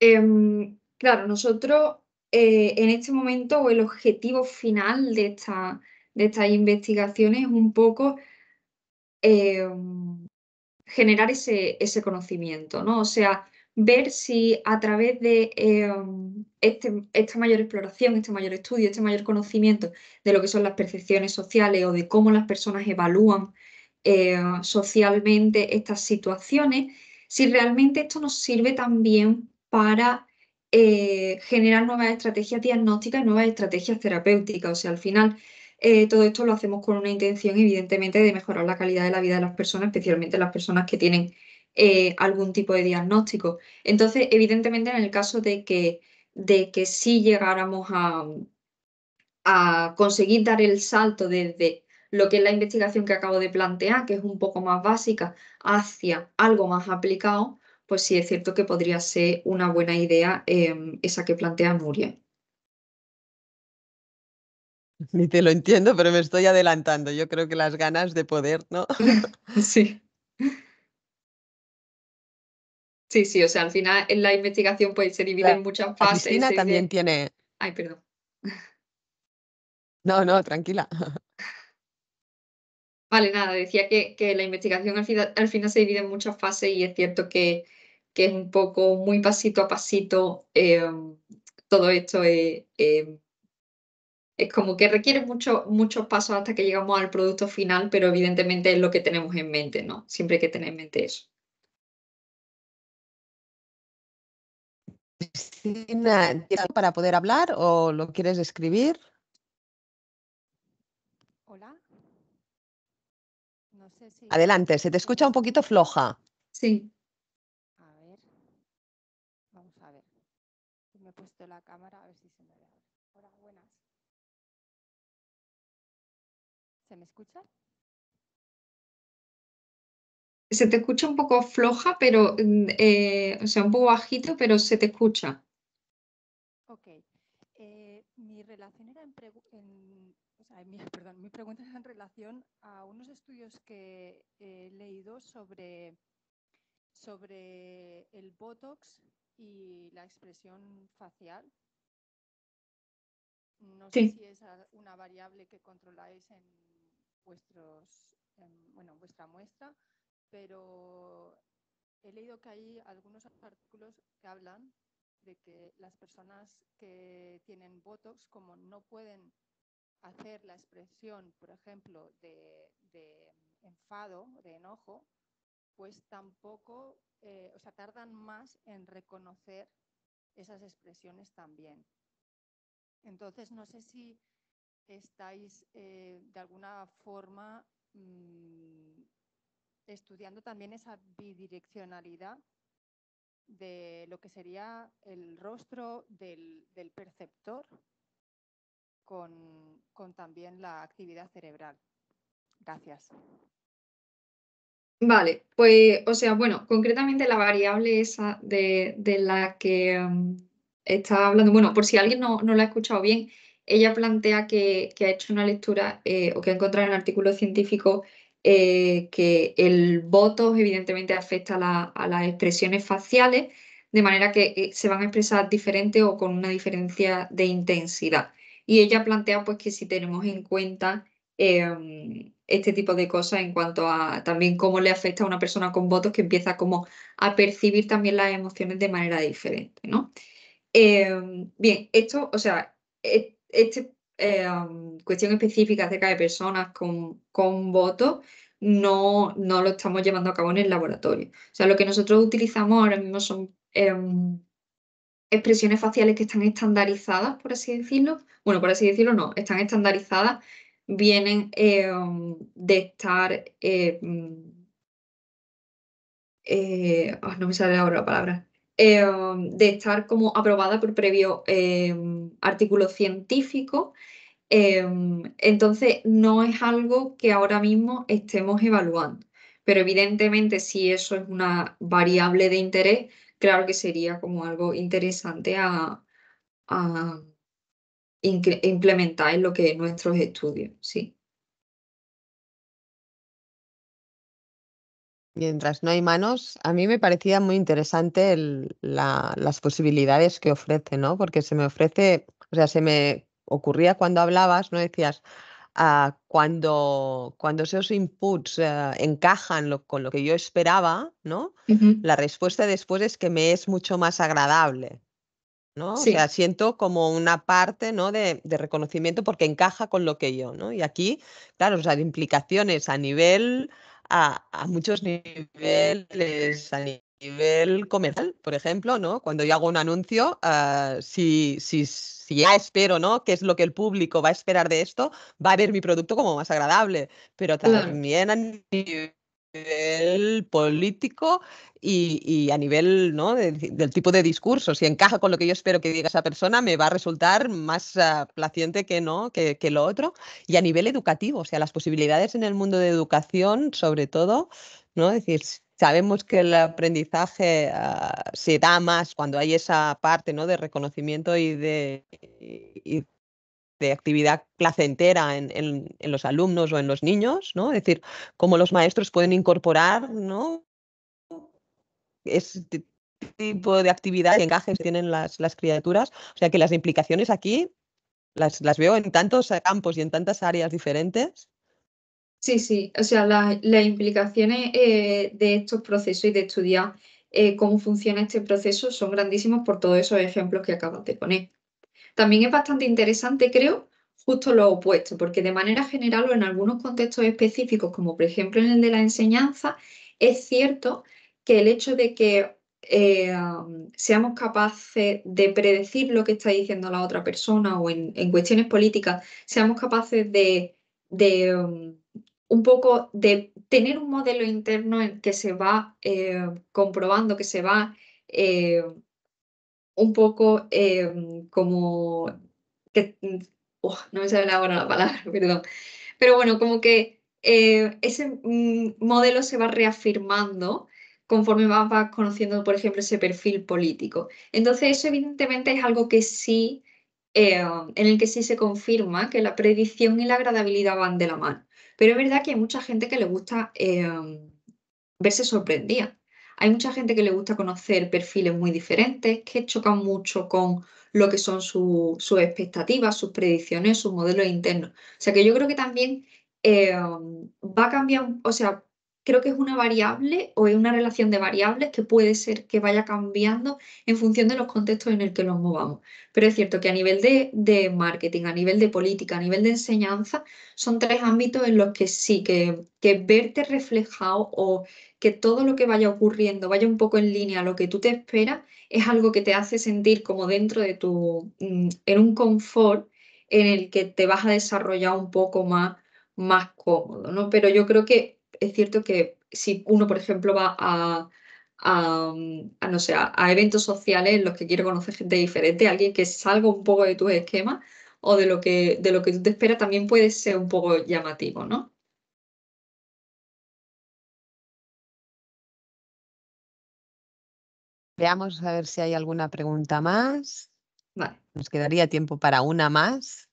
Em, claro, nosotros eh, en este momento el objetivo final de, esta, de estas investigaciones es un poco em, generar ese, ese conocimiento, ¿no? O sea, ver si a través de em, este, esta mayor exploración, este mayor estudio, este mayor conocimiento de lo que son las percepciones sociales o de cómo las personas evalúan eh, socialmente estas situaciones, si realmente esto nos sirve también para eh, generar nuevas estrategias diagnósticas nuevas estrategias terapéuticas. O sea, al final eh, todo esto lo hacemos con una intención, evidentemente, de mejorar la calidad de la vida de las personas, especialmente las personas que tienen eh, algún tipo de diagnóstico. Entonces, evidentemente, en el caso de que, de que sí llegáramos a, a conseguir dar el salto desde lo que es la investigación que acabo de plantear, que es un poco más básica, hacia algo más aplicado, pues sí es cierto que podría ser una buena idea em, esa que plantea Nuria. Ni te lo entiendo, pero me estoy adelantando. Yo creo que las ganas de poder, ¿no? sí. Sí, sí, o sea, al final en la investigación pues, se divide en muchas fases. Cristina también tiene. Ay, perdón. No, no, tranquila. Vale, nada, decía que, la investigación al final, se divide en muchas fases y es cierto que, es un poco muy pasito a pasito. Em, todo esto es, em, es, como que requiere muchos pasos hasta que llegamos al producto final, pero evidentemente es lo que tenemos en mente, ¿no? Siempre hay que tener en mente eso. para poder hablar o lo quieres escribir? Hola. No sé si... Adelante, se te escucha un poquito floja. Sí. A ver. Vamos a ver. Me he puesto la cámara a ver si se me ve. Hola, buenas. ¿Se me escucha? Se te escucha un poco floja, pero, mm, eh, o sea, un poco bajito, pero se te escucha. Ok. Eh, mi relación era en, o sea, mi, perdón, mi pregunta era en relación a unos estudios que he leído sobre, sobre el Botox y la expresión facial. No sé si es una variable que controláis en vuestros, bueno, vuestra muestra pero he leído que hay algunos artículos que hablan de que las personas que tienen Botox, como no pueden hacer la expresión, por ejemplo, de, enfado, de enojo, pues tampoco, eh, o sea, tardan más en reconocer esas expresiones también. Entonces, no sé si estáis eh, de alguna forma mm, estudiando también esa bidireccionalidad de lo que sería el rostro del, perceptor con, también la actividad cerebral. Gracias. Vale, pues, o sea, bueno, concretamente la variable esa de, la que um, está hablando, bueno, por si alguien no, la ha escuchado bien, ella plantea que, ha hecho una lectura eh, o que ha encontrado en el artículo científico eh, que el voto evidentemente afecta a, las expresiones faciales, de manera que eh, se van a expresar diferente o con una diferencia de intensidad. Y ella plantea pues, que si tenemos en cuenta em, este tipo de cosas en cuanto a también cómo le afecta a una persona con votos que empieza como a percibir también las emociones de manera diferente, ¿no? Em, bien, esto, o sea, e, este Em, cuestión específica acerca de personas con, con voto no, no lo estamos llevando a cabo en el laboratorio. O sea, lo que nosotros utilizamos ahora mismo son em, expresiones faciales que están estandarizadas, por así decirlo. Bueno, por así decirlo, no, están estandarizadas, vienen em, de estar... Eh, ah, no me sale ahora la palabra. de estar como aprobada por previo artículo científico Em, entonces, no es algo que ahora mismo estemos evaluando, pero evidentemente si eso es una variable de interés, claro que sería como algo interesante a, implementar en lo que es nuestros estudios, sí. Mientras no hay manos, a mí me parecía muy interesante las posibilidades que ofrece, ¿no? Porque se me ofrece, o sea, se me ocurría cuando hablabas, ¿no? Decías, ah, cuando, cuando esos inputs eh, encajan con lo que yo esperaba, ¿no? La respuesta después es que me es mucho más agradable. ¿no? O sea, siento como una parte ¿no? de, reconocimiento porque encaja con lo que yo, ¿no? Y aquí, claro, o sea, implicaciones a nivel, a, muchos niveles, a nivel comercial, por ejemplo, ¿no? Cuando yo hago un anuncio, ah, si, si, ya espero, ¿no? ¿Qué es lo que el público va a esperar de esto? Va a ver mi producto como más agradable, pero también a nivel político y, a nivel ¿no? del tipo de discurso. Si encaja con lo que yo espero que diga esa persona, me va a resultar más ah, placiente que no, que, lo otro. Y a nivel educativo, o sea, las posibilidades en el mundo de educación, sobre todo, ¿no? Es decir, Sabemos que el aprendizaje ah, se da más cuando hay esa parte ¿no? de reconocimiento y de, de actividad placentera en, en, los alumnos o en los niños, ¿no? Es decir, cómo los maestros pueden incorporar, ¿no? Este tipo de actividad y encajes tienen las, criaturas. O sea que las implicaciones aquí las veo en tantos campos y en tantas áreas diferentes Sí, sí, o sea, las, implicaciones eh, de estos procesos y de estudiar eh, cómo funciona este proceso son grandísimos por todos esos ejemplos que acabas de poner. También es bastante interesante, creo, justo lo opuesto, porque de manera general o en algunos contextos específicos, como por ejemplo en el de la enseñanza, es cierto que el hecho de que eh, seamos capaces de predecir lo que está diciendo la otra persona o en, cuestiones políticas, seamos capaces de, um, un poco de tener un modelo interno en que se va eh, comprobando, que se va eh, un poco eh, como mm, oh, no me sale la palabra, perdón. Pero bueno, como que ese mm, modelo se va reafirmando conforme vas, conociendo, por ejemplo, ese perfil político. Entonces, eso evidentemente es algo que sí en el que sí se confirma que la predicción y la agradabilidad van de la mano. Pero es verdad que hay mucha gente que le gusta em, verse sorprendida. Hay mucha gente que le gusta conocer perfiles muy diferentes, que chocan mucho con lo que son sus expectativas, sus predicciones, sus modelos internos. O sea que yo creo que también em, va a cambiar, o sea, creo que es una variable o es una relación de variables que puede ser que vaya cambiando en función de los contextos en el que nos movamos. Pero es cierto que a nivel de, marketing, a nivel de política, a nivel de enseñanza, son tres ámbitos en los que sí, que, verte reflejado o que todo lo que vaya ocurriendo vaya un poco en línea a lo que tú te esperas, es algo que te hace sentir como dentro de tu, mm, en un confort en el que te vas a desarrollar un poco más, más cómodo, ¿no? Pero yo creo que es cierto que si uno, por ejemplo, va a, no sé, a, eventos sociales en los que quiere conocer gente diferente, alguien que salga un poco de tu esquema o de lo que, de lo que tú te esperas, también puede ser un poco llamativo, ¿no? Veamos a ver si hay alguna pregunta más. Nos quedaría tiempo para una más.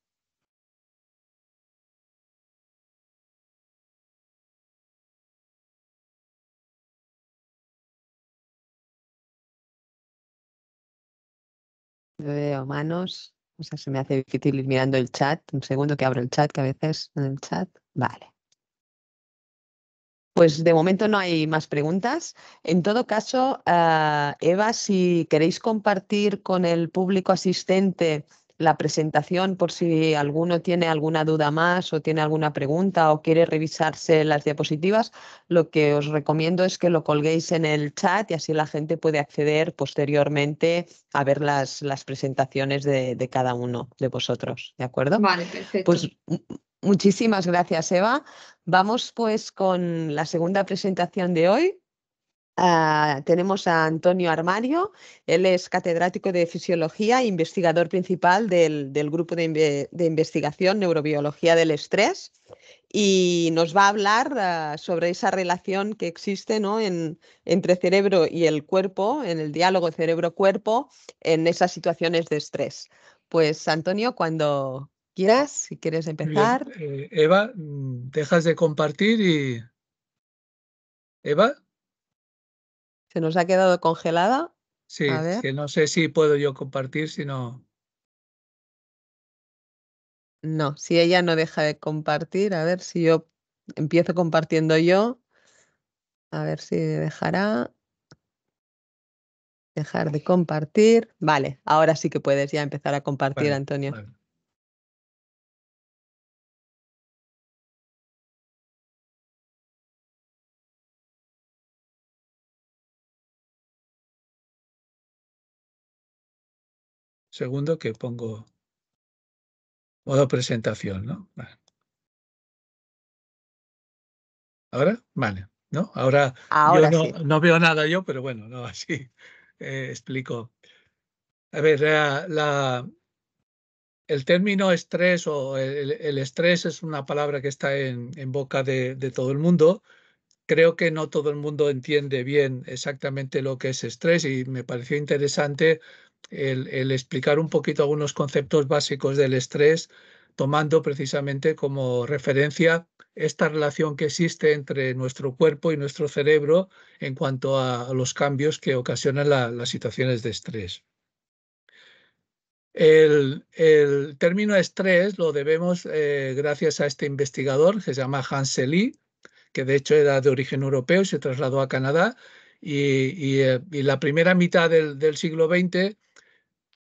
Yo veo manos. O sea, se me hace difícil ir mirando el chat. Un segundo que abro el chat, que a veces en el chat. Vale. Pues de momento no hay más preguntas. En todo caso, ah, Eva, si queréis compartir con el público asistente la presentación por si alguno tiene alguna duda más o tiene alguna pregunta o quiere revisarse las diapositivas, lo que os recomiendo es que lo colguéis en el chat y así la gente puede acceder posteriormente a ver las, las presentaciones de, de cada uno de vosotros. ¿De acuerdo? Vale, perfecto. Pues muchísimas gracias, Eva. Vamos pues con la segunda presentación de hoy, Ah, tenemos a Antonio Armario, él es catedrático de fisiología e investigador principal del, grupo de, investigación Neurobiología del Estrés y nos va a hablar ah, sobre esa relación que existe ¿no? en, entre cerebro y el cuerpo, en el diálogo cerebro-cuerpo, en esas situaciones de estrés. Pues Antonio, cuando quieras, si quieres empezar. Eh, Eva, mm, dejas de compartir y... Eva. Se nos ha quedado congelada. Sí, que no sé si puedo yo compartir, si no. No, si ella no deja de compartir, a ver si yo empiezo compartiendo yo. A ver si dejará. Dejar de compartir. Vale, ahora sí que puedes ya empezar a compartir, Antonio. segundo que pongo modo presentación, ¿no? ¿Ahora? Vale, ¿no? Ahora, no, veo nada yo, pero bueno, no, así eh, explico. A ver, la, el término estrés o el, estrés es una palabra que está en, en boca de, de, todo el mundo. Creo que no todo el mundo entiende bien exactamente lo que es estrés y me pareció interesante el, explicar un poquito algunos conceptos básicos del estrés, tomando precisamente como referencia esta relación que existe entre nuestro cuerpo y nuestro cerebro en cuanto a, los cambios que ocasionan las situaciones de estrés. El, término estrés lo debemos eh, gracias a este investigador que se llama Hans Lee, que de hecho era de origen europeo y se trasladó a Canadá. Y, eh, la primera mitad del, del siglo XX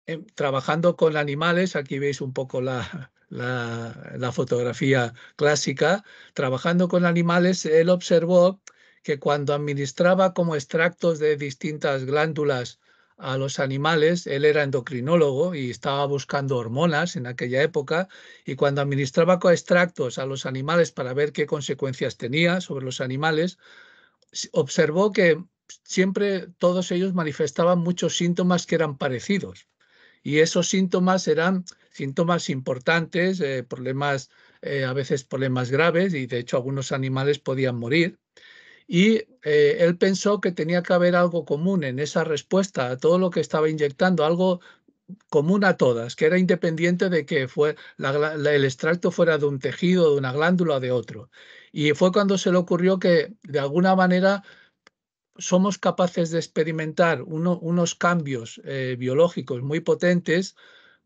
Em, trabajando con animales, aquí veis un poco la, fotografía clásica, trabajando con animales, él observó que cuando administraba como extractos de distintas glándulas a los animales, él era endocrinólogo y estaba buscando hormonas en aquella época, y cuando administraba extractos a los animales para ver qué consecuencias tenía sobre los animales, observó que siempre todos ellos manifestaban muchos síntomas que eran parecidos. Y esos síntomas eran síntomas importantes, eh, problemas, eh, a veces problemas graves, y de hecho algunos animales podían morir. Y eh, él pensó que tenía que haber algo común en esa respuesta a todo lo que estaba inyectando, algo común a todas, que era independiente de que fue el extracto fuera de un tejido, de una glándula o de otro. Y fue cuando se le ocurrió que de alguna manera somos capaces de experimentar unos cambios eh, biológicos muy potentes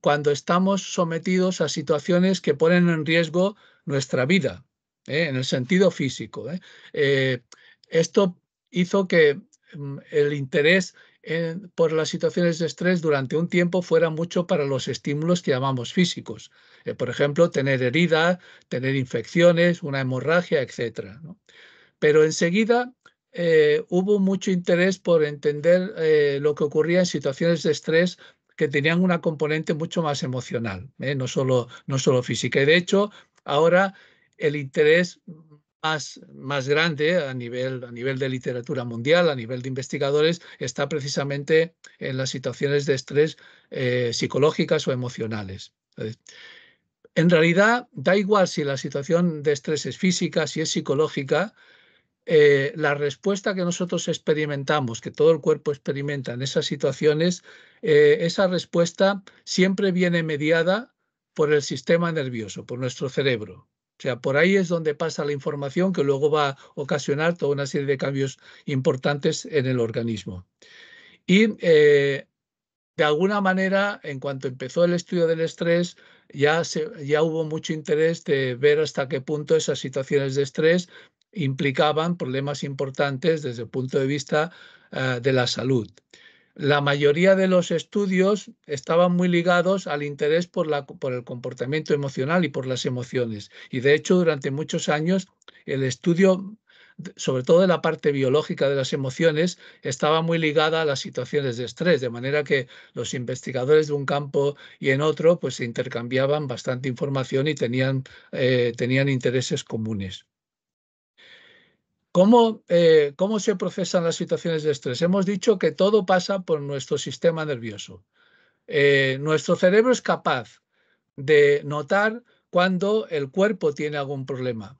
cuando estamos sometidos a situaciones que ponen en riesgo nuestra vida, eh, en el sentido físico. Eh. esto hizo que mm, el interés por las situaciones de estrés durante un tiempo fuera mucho para los estímulos que llamamos físicos. por ejemplo, tener heridas, tener infecciones, una hemorragia, etc. Pero enseguida eh, hubo mucho interés por entender eh, lo que ocurría en situaciones de estrés que tenían una componente mucho más emocional, ¿eh? no, solo, no solo física. Y de hecho, ahora el interés más, más grande a nivel, a nivel de literatura mundial, a nivel de investigadores, está precisamente en las situaciones de estrés psicológicas o emocionales. En realidad, da igual si la situación de estrés es física, si es psicológica, eh, la respuesta que nosotros experimentamos, que todo el cuerpo experimenta en esas situaciones, eh, esa respuesta siempre viene mediada por el sistema nervioso, por nuestro cerebro. O sea, por ahí es donde pasa la información que luego va a ocasionar toda una serie de cambios importantes en el organismo. Y eh, de alguna manera, en cuanto empezó el estudio del estrés, ya, se, ya hubo mucho interés de ver hasta qué punto esas situaciones de estrés implicaban problemas importantes desde el punto de vista eh, de la salud. La mayoría de los estudios estaban muy ligados al interés por, el comportamiento emocional y por las emociones. Y de hecho, durante muchos años, el estudio sobre todo de la parte biológica de las emociones, estaba muy ligada a las situaciones de estrés, de manera que los investigadores de un campo y en otro pues se intercambiaban bastante información y tenían eh, intereses comunes. Eh, ¿Cómo, se procesan las situaciones de estrés? Hemos dicho que todo pasa por nuestro sistema nervioso. Eh, nuestro cerebro es capaz de notar cuando el cuerpo tiene algún problema,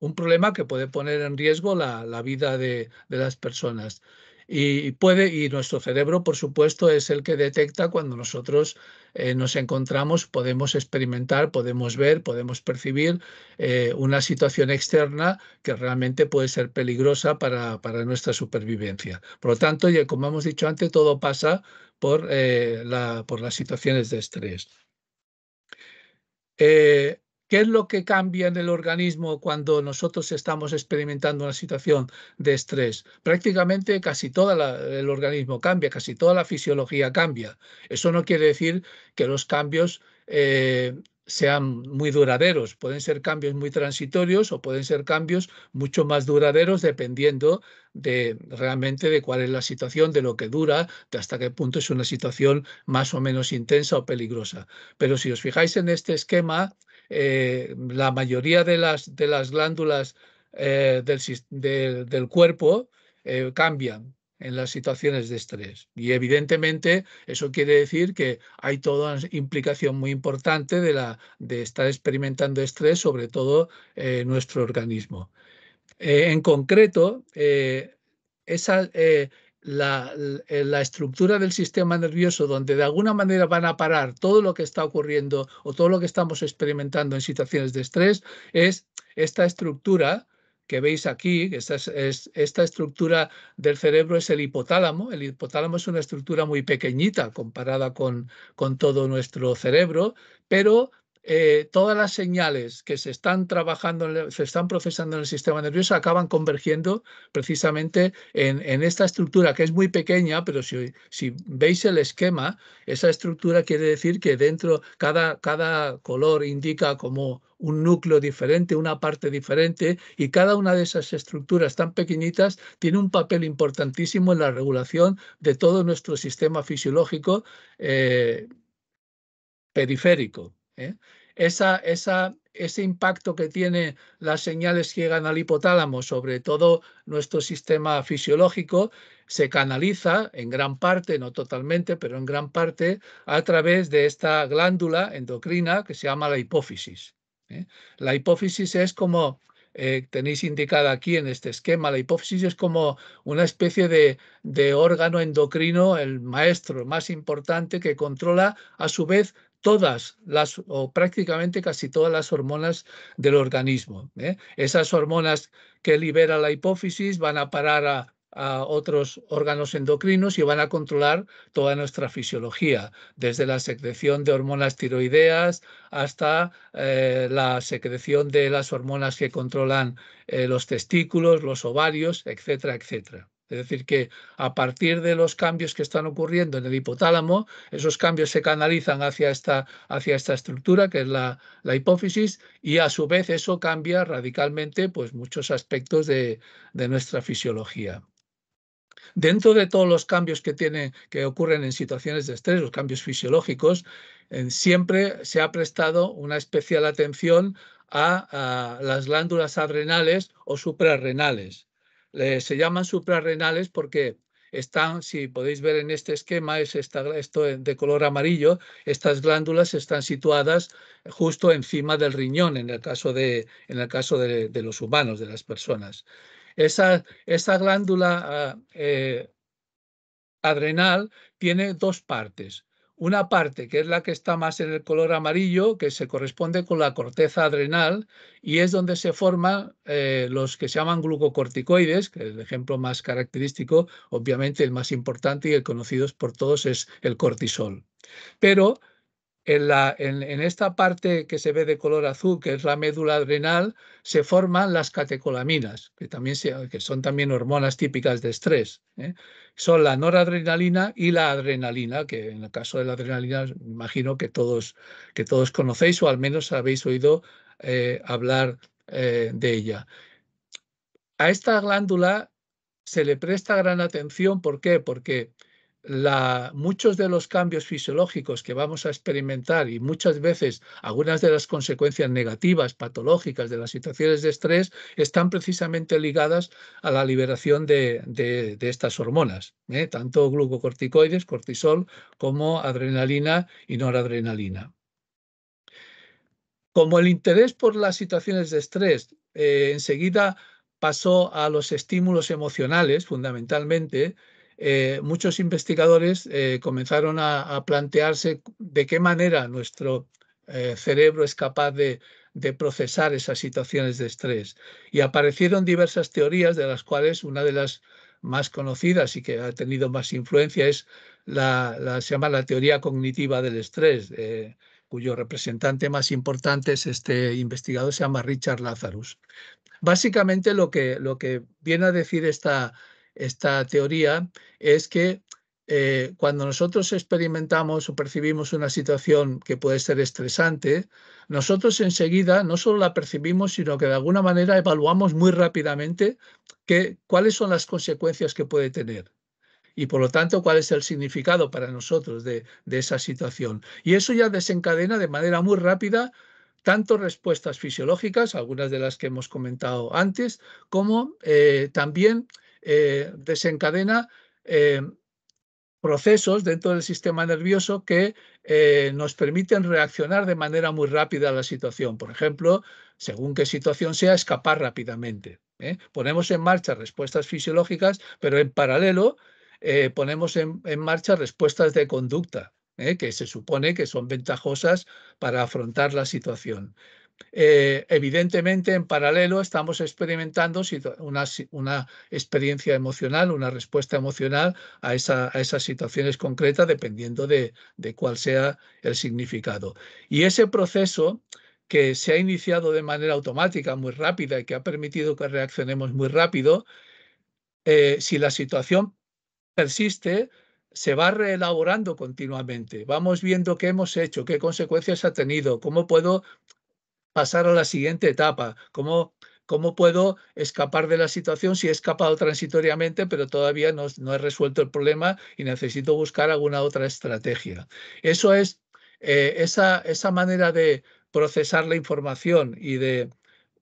un problema que puede poner en riesgo la, vida de, de las personas. Y, puede, y nuestro cerebro, por supuesto, es el que detecta cuando nosotros eh, nos encontramos, podemos experimentar, podemos ver, podemos percibir eh, una situación externa que realmente puede ser peligrosa para, nuestra supervivencia. Por lo tanto, y como hemos dicho antes, todo pasa por, eh, la, por las situaciones de estrés. ¿Qué es lo que cambia en el organismo cuando nosotros estamos experimentando una situación de estrés? Prácticamente casi todo el organismo cambia, casi toda la fisiología cambia. Eso no quiere decir que los cambios eh, sean muy duraderos. Pueden ser cambios muy transitorios o pueden ser cambios mucho más duraderos dependiendo de realmente de cuál es la situación, de lo que dura, de hasta qué punto es una situación más o menos intensa o peligrosa. Pero si os fijáis en este esquema, eh, la mayoría de las, de las glándulas eh, del, cuerpo eh, cambian en las situaciones de estrés. Y evidentemente eso quiere decir que hay toda una implicación muy importante de, la, de estar experimentando estrés, sobre todo en nuestro organismo. en concreto, esa, eh, la, estructura del sistema nervioso, donde de alguna manera van a parar todo lo que está ocurriendo o todo lo que estamos experimentando en situaciones de estrés, es esta estructura que veis aquí, esta, esta estructura del cerebro es el hipotálamo. El hipotálamo es una estructura muy pequeñita comparada con, con todo nuestro cerebro, pero eh, todas las señales que se están trabajando, se están procesando en el sistema nervioso acaban convergiendo precisamente en, esta estructura que es muy pequeña, pero si, veis el esquema, esa estructura quiere decir que dentro cada, color indica como un núcleo diferente, una parte diferente, y cada una de esas estructuras tan pequeñitas tiene un papel importantísimo en la regulación de todo nuestro sistema fisiológico eh, periférico. ¿eh? Esa, ese impacto que tiene las señales que llegan al hipotálamo sobre todo nuestro sistema fisiológico se canaliza en gran parte, no totalmente, pero en gran parte, a través de esta glándula endocrina que se llama la hipófisis. ¿eh? La hipófisis es como, eh, tenéis indicada aquí en este esquema, la hipófisis es como una especie de, de órgano endocrino, el maestro más importante que controla a su vez todas las o prácticamente casi todas las hormonas del organismo. ¿eh? Esas hormonas que libera la hipófisis van a parar a, otros órganos endocrinos y van a controlar toda nuestra fisiología, desde la secreción de hormonas tiroideas hasta eh, la secreción de las hormonas que controlan eh, los testículos, los ovarios, etcétera, etcétera. Es decir, que a partir de los cambios que están ocurriendo en el hipotálamo, esos cambios se canalizan hacia esta, hacia esta estructura, que es la, hipófisis, y a su vez eso cambia radicalmente pues, muchos aspectos de, nuestra fisiología. Dentro de todos los cambios que, que ocurren en situaciones de estrés, los cambios fisiológicos, siempre se ha prestado una especial atención a, a las glándulas adrenales o suprarrenales eh, se llaman suprarrenales porque están, si podéis ver en este esquema, es esta, esto de color amarillo, estas glándulas están situadas justo encima del riñón en el caso de, en el caso de, los humanos, de las personas. Esa, glándula ah, eh, adrenal tiene dos partes una parte que es la que está más en el color amarillo, que se corresponde con la corteza adrenal y es donde se forman eh, los que se llaman glucocorticoides, que es el ejemplo más característico, obviamente el más importante y el conocido por todos es el cortisol. Pero en, esta parte que se ve de color azul, que es la médula adrenal, se forman las catecolaminas, que, también son también hormonas típicas de estrés. ¿eh? Son la noradrenalina y la adrenalina, que en el caso de la adrenalina imagino que todos, que todos conocéis o al menos habéis oído eh, hablar eh, de ella. A esta glándula se le presta gran atención, ¿por qué? Porque muchos de los cambios fisiológicos que vamos a experimentar y muchas veces algunas de las consecuencias negativas, patológicas de las situaciones de estrés están precisamente ligadas a la liberación de, estas hormonas, ¿eh? tanto glucocorticoides, cortisol, como adrenalina y noradrenalina. Como el interés por las situaciones de estrés eh, enseguida pasó a los estímulos emocionales, fundamentalmente, eh, muchos investigadores eh, comenzaron a, plantearse de qué manera nuestro eh, cerebro es capaz de, procesar esas situaciones de estrés. Y aparecieron diversas teorías, de las cuales una de las más conocidas y que ha tenido más influencia es la, se llama la teoría cognitiva del estrés, cuyo representante más importante es este investigador, se llama Richard Lazarus. Básicamente lo que, lo que viene a decir esta, esta teoría es que eh, cuando nosotros experimentamos o percibimos una situación que puede ser estresante, nosotros enseguida no solo la percibimos, sino que de alguna manera evaluamos muy rápidamente cuáles son las consecuencias que puede tener y por lo tanto cuál es el significado para nosotros de, esa situación. Y eso ya desencadena de manera muy rápida tanto respuestas fisiológicas, algunas de las que hemos comentado antes, como eh, también eh, desencadena eh, procesos dentro del sistema nervioso que eh, nos permiten reaccionar de manera muy rápida a la situación. Por ejemplo, según qué situación sea, escapar rápidamente. Ponemos en marcha respuestas fisiológicas, pero en paralelo ponemos en, marcha respuestas de conducta, que se supone que son ventajosas para afrontar la situación. Eh, evidentemente, en paralelo estamos experimentando una, experiencia emocional, una respuesta emocional a, esas situaciones concretas, dependiendo de, cuál sea el significado. Y ese proceso que se ha iniciado de manera automática, muy rápida, y que ha permitido que reaccionemos muy rápido, eh, si la situación persiste, se va reelaborando continuamente. Vamos viendo qué hemos hecho, qué consecuencias ha tenido, cómo puedo pasar a la siguiente etapa, cómo, cómo puedo escapar de la situación si he escapado transitoriamente, pero todavía no, he resuelto el problema y necesito buscar alguna otra estrategia. Eso es eh, esa, esa manera de procesar la información y de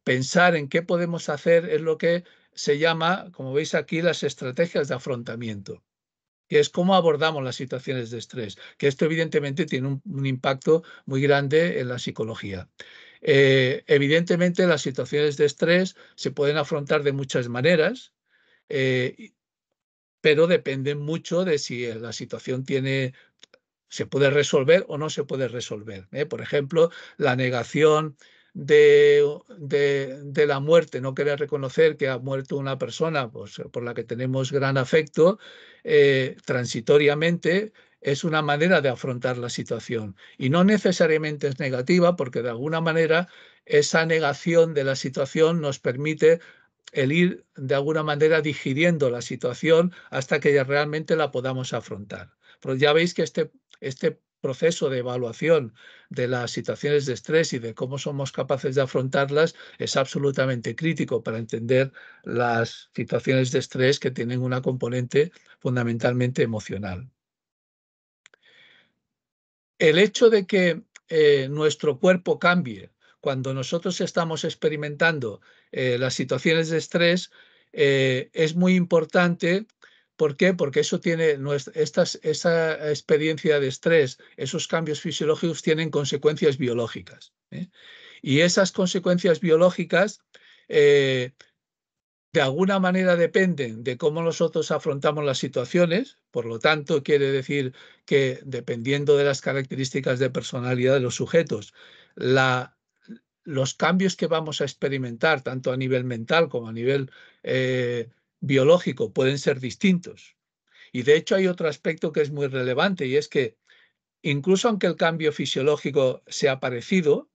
pensar en qué podemos hacer es lo que se llama, como veis aquí, las estrategias de afrontamiento que es cómo abordamos las situaciones de estrés, que esto evidentemente tiene un impacto muy grande en la psicología. Eh, evidentemente, las situaciones de estrés se pueden afrontar de muchas maneras, eh, pero dependen mucho de si eh, la situación tiene se puede resolver o no se puede resolver. Por ejemplo, la negación de, la muerte, no querer reconocer que ha muerto una persona pues, por la que tenemos gran afecto, transitoriamente es una manera de afrontar la situación y no necesariamente es negativa porque de alguna manera esa negación de la situación nos permite el ir de alguna manera digiriendo la situación hasta que realmente la podamos afrontar. Pero ya veis que este, este proceso de evaluación de las situaciones de estrés y de cómo somos capaces de afrontarlas es absolutamente crítico para entender las situaciones de estrés que tienen una componente fundamentalmente emocional. El hecho de que eh, nuestro cuerpo cambie cuando nosotros estamos experimentando eh, las situaciones de estrés eh, es muy importante. ¿Por qué? Porque eso tiene nuestra, esa experiencia de estrés, esos cambios fisiológicos tienen consecuencias biológicas. Y esas consecuencias biológicas de alguna manera dependen de cómo nosotros afrontamos las situaciones, por lo tanto quiere decir que dependiendo de las características de personalidad de los sujetos, los cambios que vamos a experimentar, tanto a nivel mental como a nivel eh, biológico, pueden ser distintos. Y de hecho hay otro aspecto que es muy relevante y es que incluso aunque el cambio fisiológico sea parecido,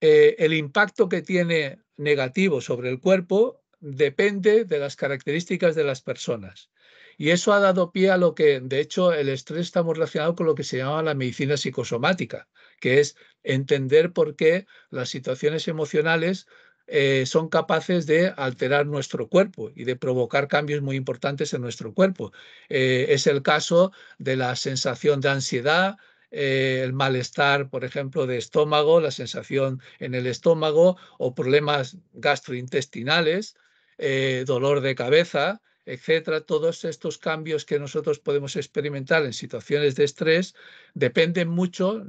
eh, el impacto que tiene negativo sobre el cuerpo depende de las características de las personas. Y eso ha dado pie a lo que, de hecho, el estrés está relacionado con lo que se llama la medicina psicosomática, que es entender por qué las situaciones emocionales eh, son capaces de alterar nuestro cuerpo y de provocar cambios muy importantes en nuestro cuerpo. Eh, es el caso de la sensación de ansiedad, eh, el malestar, por ejemplo, de estómago, la sensación en el estómago o problemas gastrointestinales eh, dolor de cabeza, etcétera, todos estos cambios que nosotros podemos experimentar en situaciones de estrés dependen mucho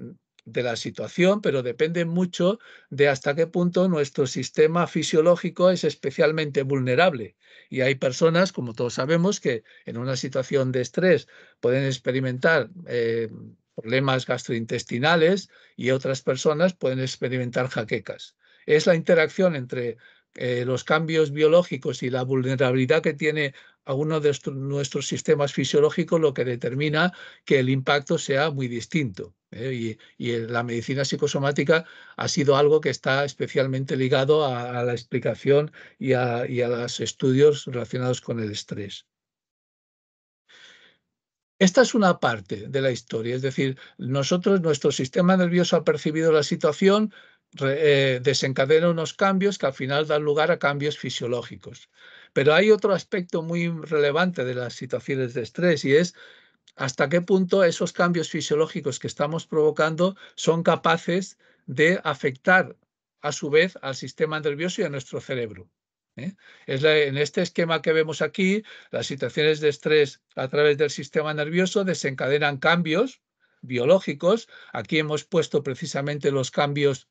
de la situación, pero dependen mucho de hasta qué punto nuestro sistema fisiológico es especialmente vulnerable. Y hay personas, como todos sabemos, que en una situación de estrés pueden experimentar eh, problemas gastrointestinales y otras personas pueden experimentar jaquecas. Es la interacción entre eh, los cambios biológicos y la vulnerabilidad que tiene alguno de nuestros sistemas fisiológicos, lo que determina que el impacto sea muy distinto. ¿eh? Y, la medicina psicosomática ha sido algo que está especialmente ligado a, la explicación y a, y a los estudios relacionados con el estrés. Esta es una parte de la historia, es decir, nosotros, nuestro sistema nervioso ha percibido la situación, eh, desencadena unos cambios que al final dan lugar a cambios fisiológicos. Pero hay otro aspecto muy relevante de las situaciones de estrés y es hasta qué punto esos cambios fisiológicos que estamos provocando son capaces de afectar a su vez al sistema nervioso y a nuestro cerebro. ¿eh? en este esquema que vemos aquí, las situaciones de estrés a través del sistema nervioso desencadenan cambios biológicos. Aquí hemos puesto precisamente los cambios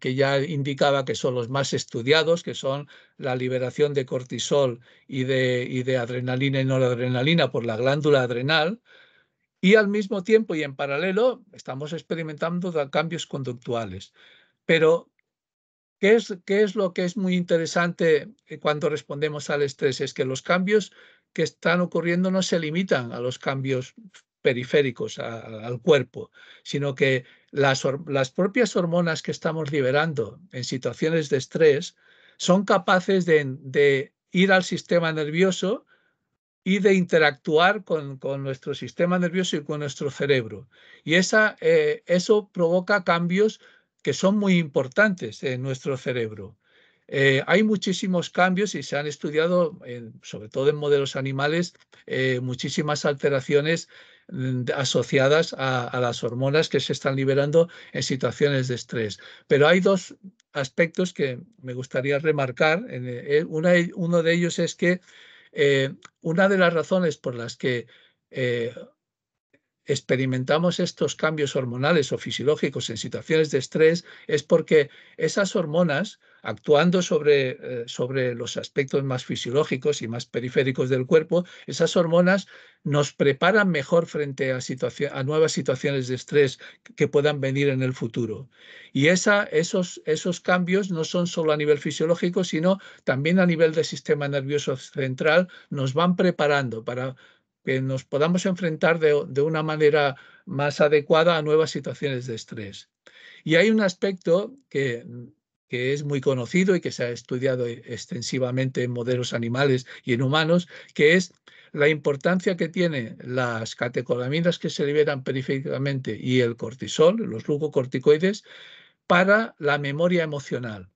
que, ya indicaba que son los más estudiados, que son la liberación de cortisol y de, y de adrenalina y noradrenalina por la glándula adrenal. Y al mismo tiempo y en paralelo estamos experimentando cambios conductuales. Pero ¿Qué es, ¿Qué es, lo que es muy interesante eh, cuando respondemos al estrés? Es que los cambios que están ocurriendo no se limitan a los cambios periféricos al cuerpo, sino que las, propias hormonas que estamos liberando en situaciones de estrés son capaces de, ir al sistema nervioso y de interactuar con, nuestro sistema nervioso y con nuestro cerebro. Y esa, eh, eso provoca cambios que son muy importantes en nuestro cerebro. Eh, hay muchísimos cambios y se han estudiado, sobre todo en modelos animales, eh, muchísimas alteraciones Mm, asociadas a, las hormonas que se están liberando en situaciones de estrés. Pero hay dos aspectos que me gustaría remarcar. Eh, uno de ellos es que eh, una de las razones por las que eh, experimentamos estos cambios hormonales o fisiológicos en situaciones de estrés es porque esas hormonas, actuando sobre, eh, sobre los aspectos más fisiológicos y más periféricos del cuerpo, esas hormonas nos preparan mejor frente a, a nuevas situaciones de estrés que puedan venir en el futuro. Y esa, esos, esos cambios no son solo a nivel fisiológico, sino también a nivel del sistema nervioso central, nos van preparando para que nos podamos enfrentar de, una manera más adecuada a nuevas situaciones de estrés. Y hay un aspecto que que es muy conocido y que se ha estudiado extensivamente en modelos animales y en humanos, que es la importancia que tienen las catecolaminas que se liberan periféricamente y el cortisol, los glucocorticoides, para la memoria emocional.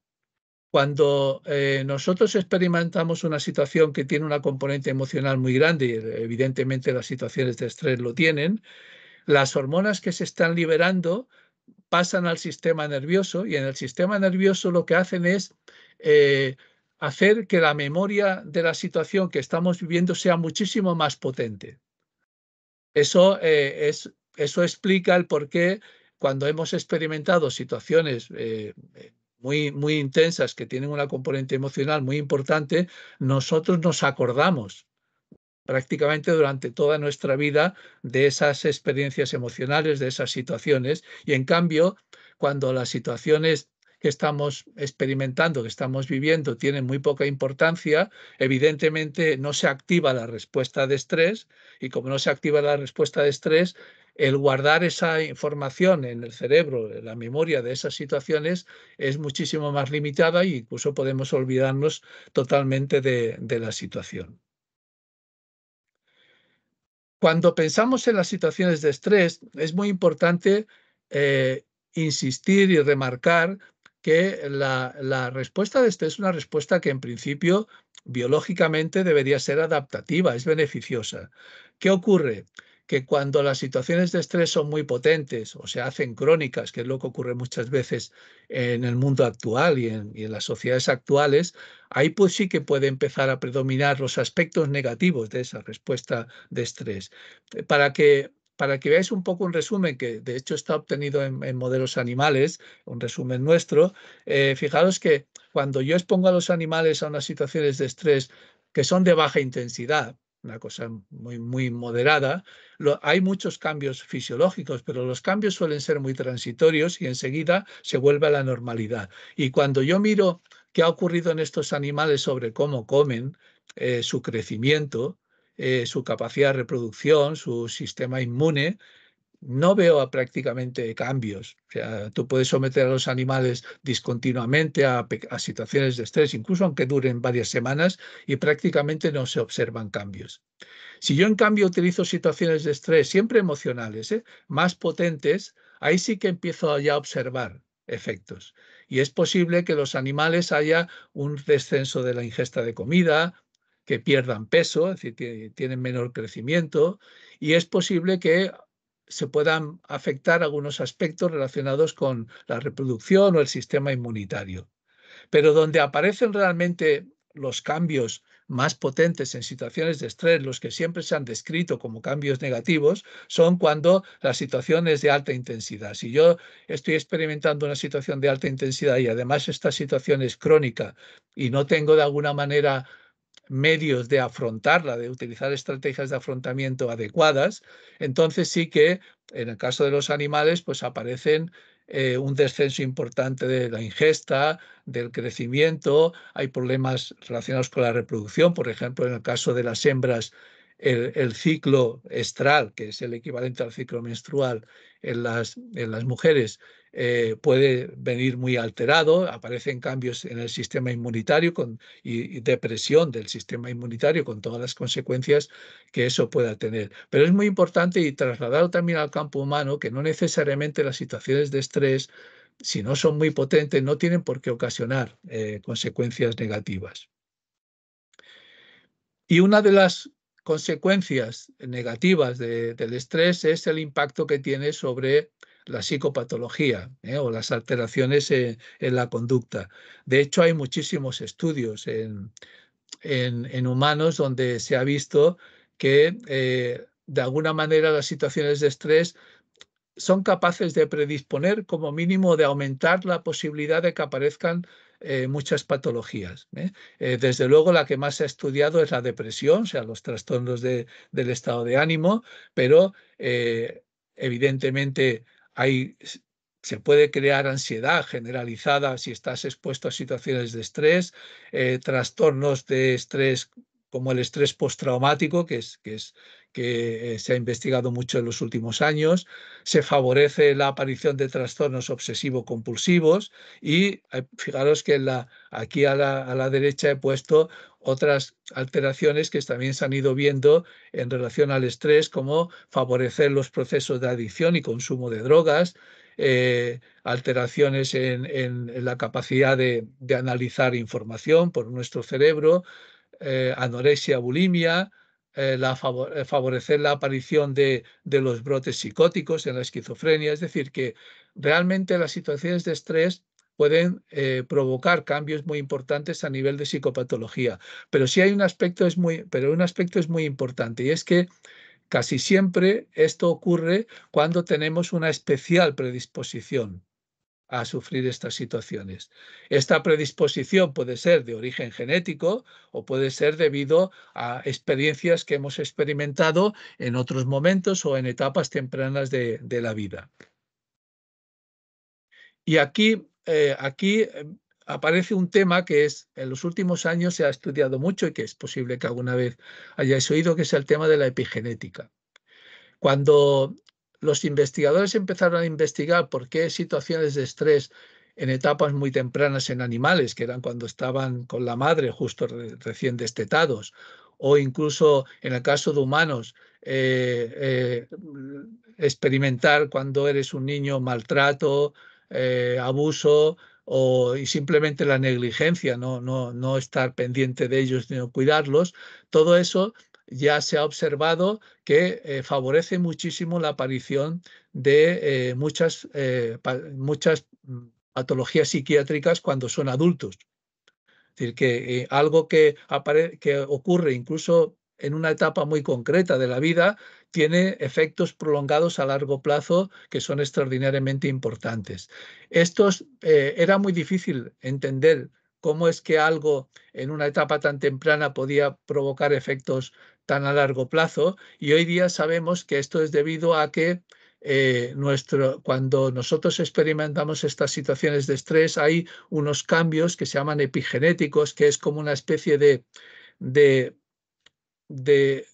Cuando eh, nosotros experimentamos una situación que tiene una componente emocional muy grande, y eh, evidentemente las situaciones de estrés lo tienen, las hormonas que se están liberando pasan al sistema nervioso y en el sistema nervioso lo que hacen es eh, hacer que la memoria de la situación que estamos viviendo sea muchísimo más potente. Eso, es, eso explica el por qué cuando hemos experimentado situaciones muy, intensas, que tienen una componente emocional muy importante, nosotros nos acordamos prácticamente durante toda nuestra vida de esas experiencias emocionales, de esas situaciones, y en cambio, cuando las situaciones que estamos experimentando, que estamos viviendo, tienen muy poca importancia, evidentemente no se activa la respuesta de estrés y como no se activa la respuesta de estrés, el guardar esa información en el cerebro, en la memoria de esas situaciones, es muchísimo más limitada e incluso podemos olvidarnos totalmente de, la situación. Cuando pensamos en las situaciones de estrés, es muy importante eh, insistir y remarcar que la, la, respuesta de estrés es una respuesta que en principio biológicamente debería ser adaptativa, es beneficiosa. ¿Qué ocurre? que cuando las situaciones de estrés son muy potentes o se hacen crónicas, que es lo que ocurre muchas veces en el mundo actual y en, las sociedades actuales, ahí pues sí que puede empezar a predominar los aspectos negativos de esa respuesta de estrés. Eh, para que, para que veáis un poco un resumen, que de hecho está obtenido en, modelos animales, un resumen nuestro, eh, fijaros que cuando yo expongo a los animales a unas situaciones de estrés que son de baja intensidad, una cosa muy, muy moderada. hay muchos cambios fisiológicos, pero los cambios suelen ser muy transitorios y enseguida se vuelve a la normalidad. Y cuando yo miro qué ha ocurrido en estos animales sobre cómo comen, eh, su crecimiento, eh, su capacidad de reproducción, su sistema inmune, no veo prácticamente cambios. O sea, tú puedes someter a los animales discontinuamente a, situaciones de estrés, incluso aunque duren varias semanas, y prácticamente no se observan cambios. Si yo, en cambio, utilizo situaciones de estrés, siempre emocionales, ¿eh? más potentes, ahí sí que empiezo ya a observar efectos. Y es posible que los animales haya un descenso de la ingesta de comida, que pierdan peso, es decir, tienen menor crecimiento, y es posible que se puedan afectar algunos aspectos relacionados con la reproducción o el sistema inmunitario. Pero donde aparecen realmente los cambios más potentes en situaciones de estrés, los que siempre se han descrito como cambios negativos, son cuando la situación es de alta intensidad. Si yo estoy experimentando una situación de alta intensidad y además esta situación es crónica y no tengo de alguna manera medios de afrontarla, de utilizar estrategias de afrontamiento adecuadas, entonces sí que en el caso de los animales pues aparecen eh, un descenso importante de la ingesta, del crecimiento, hay problemas relacionados con la reproducción, por ejemplo, en el caso de las hembras, el, ciclo estral, que es el equivalente al ciclo menstrual en las mujeres, eh, puede venir muy alterado, aparecen cambios en el sistema inmunitario con, y, depresión del sistema inmunitario con todas las consecuencias que eso pueda tener. Pero es muy importante y trasladarlo también al campo humano que no necesariamente las situaciones de estrés, si no son muy potentes, no tienen por qué ocasionar eh, consecuencias negativas. Y una de las consecuencias negativas del estrés es el impacto que tiene sobre la psicopatología ¿eh? o las alteraciones en, la conducta. De hecho, hay muchísimos estudios en, humanos donde se ha visto que eh, de alguna manera las situaciones de estrés son capaces de predisponer como mínimo de aumentar la posibilidad de que aparezcan eh, muchas patologías. desde luego la que más se ha estudiado es la depresión, o sea, los trastornos del estado de ánimo, pero evidentemente se puede crear ansiedad generalizada si estás expuesto a situaciones de estrés, eh, trastornos de estrés como el estrés postraumático, que, que, es, que eh, se ha investigado mucho en los últimos años, se favorece la aparición de trastornos obsesivo-compulsivos y eh, fijaros que aquí a la, derecha he puesto otras alteraciones que también se han ido viendo en relación al estrés, como favorecer los procesos de adicción y consumo de drogas, eh, alteraciones en, la capacidad de, analizar información por nuestro cerebro, eh, anorexia, bulimia, eh, favorecer la aparición de los brotes psicóticos en la esquizofrenia. Es decir, que realmente las situaciones de estrés pueden eh, provocar cambios muy importantes a nivel de psicopatología. Pero sí hay un aspecto, es muy, pero un aspecto es muy importante y es que casi siempre esto ocurre cuando tenemos una especial predisposición a sufrir estas situaciones. Esta predisposición puede ser de origen genético o puede ser debido a experiencias que hemos experimentado en otros momentos o en etapas tempranas de, de la vida. Y aquí eh, aquí eh, aparece un tema que es en los últimos años se ha estudiado mucho y que es posible que alguna vez hayáis oído, que es el tema de la epigenética. Cuando los investigadores empezaron a investigar por qué situaciones de estrés en etapas muy tempranas en animales, que eran cuando estaban con la madre justo recién destetados, o incluso en el caso de humanos, eh, experimentar cuando eres un niño maltrato, eh, abuso o y simplemente la negligencia, no, no, estar pendiente de ellos ni cuidarlos, todo eso ya se ha observado que eh, favorece muchísimo la aparición de eh, muchas, muchas mm, patologías psiquiátricas cuando son adultos. Es decir, que algo que, que ocurre incluso en una etapa muy concreta de la vida tiene efectos prolongados a largo plazo que son extraordinariamente importantes. Estos eh, era muy difícil entender cómo es que algo en una etapa tan temprana podía provocar efectos tan a largo plazo y hoy día sabemos que esto es debido a que eh, nuestro, cuando nosotros experimentamos estas situaciones de estrés hay unos cambios que se llaman epigenéticos, que es como una especie de, de, de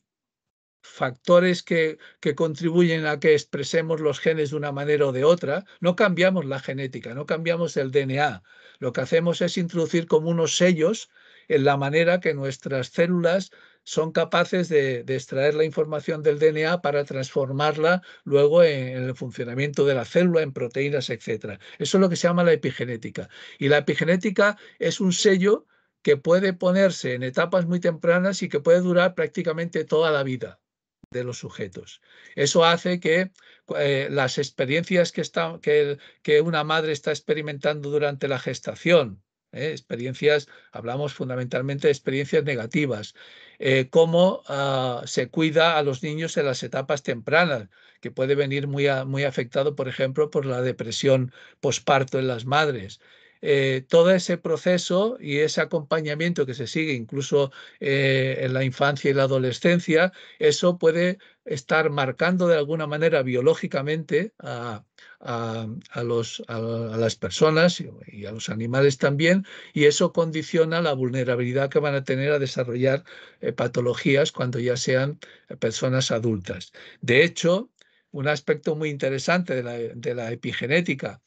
factores que, contribuyen a que expresemos los genes de una manera o de otra, no cambiamos la genética, no cambiamos el DNA. Lo que hacemos es introducir como unos sellos en la manera que nuestras células son capaces de, extraer la información del DNA para transformarla luego en, en, el funcionamiento de la célula, en proteínas, etc. Eso es lo que se llama la epigenética. Y la epigenética es un sello que puede ponerse en etapas muy tempranas y que puede durar prácticamente toda la vida de los sujetos. Eso hace que eh, las experiencias que, que, una madre está experimentando durante la gestación, ¿eh? experiencias, hablamos fundamentalmente de experiencias negativas, eh, cómo ah, se cuida a los niños en las etapas tempranas, que puede venir muy, muy afectado, por ejemplo, por la depresión posparto en las madres. Eh, todo ese proceso y ese acompañamiento que se sigue incluso eh, en la infancia y la adolescencia, eso puede estar marcando de alguna manera biológicamente a, las personas y a los animales también, y eso condiciona la vulnerabilidad que van a tener a desarrollar eh, patologías cuando ya sean personas adultas. De hecho, un aspecto muy interesante de la, epigenética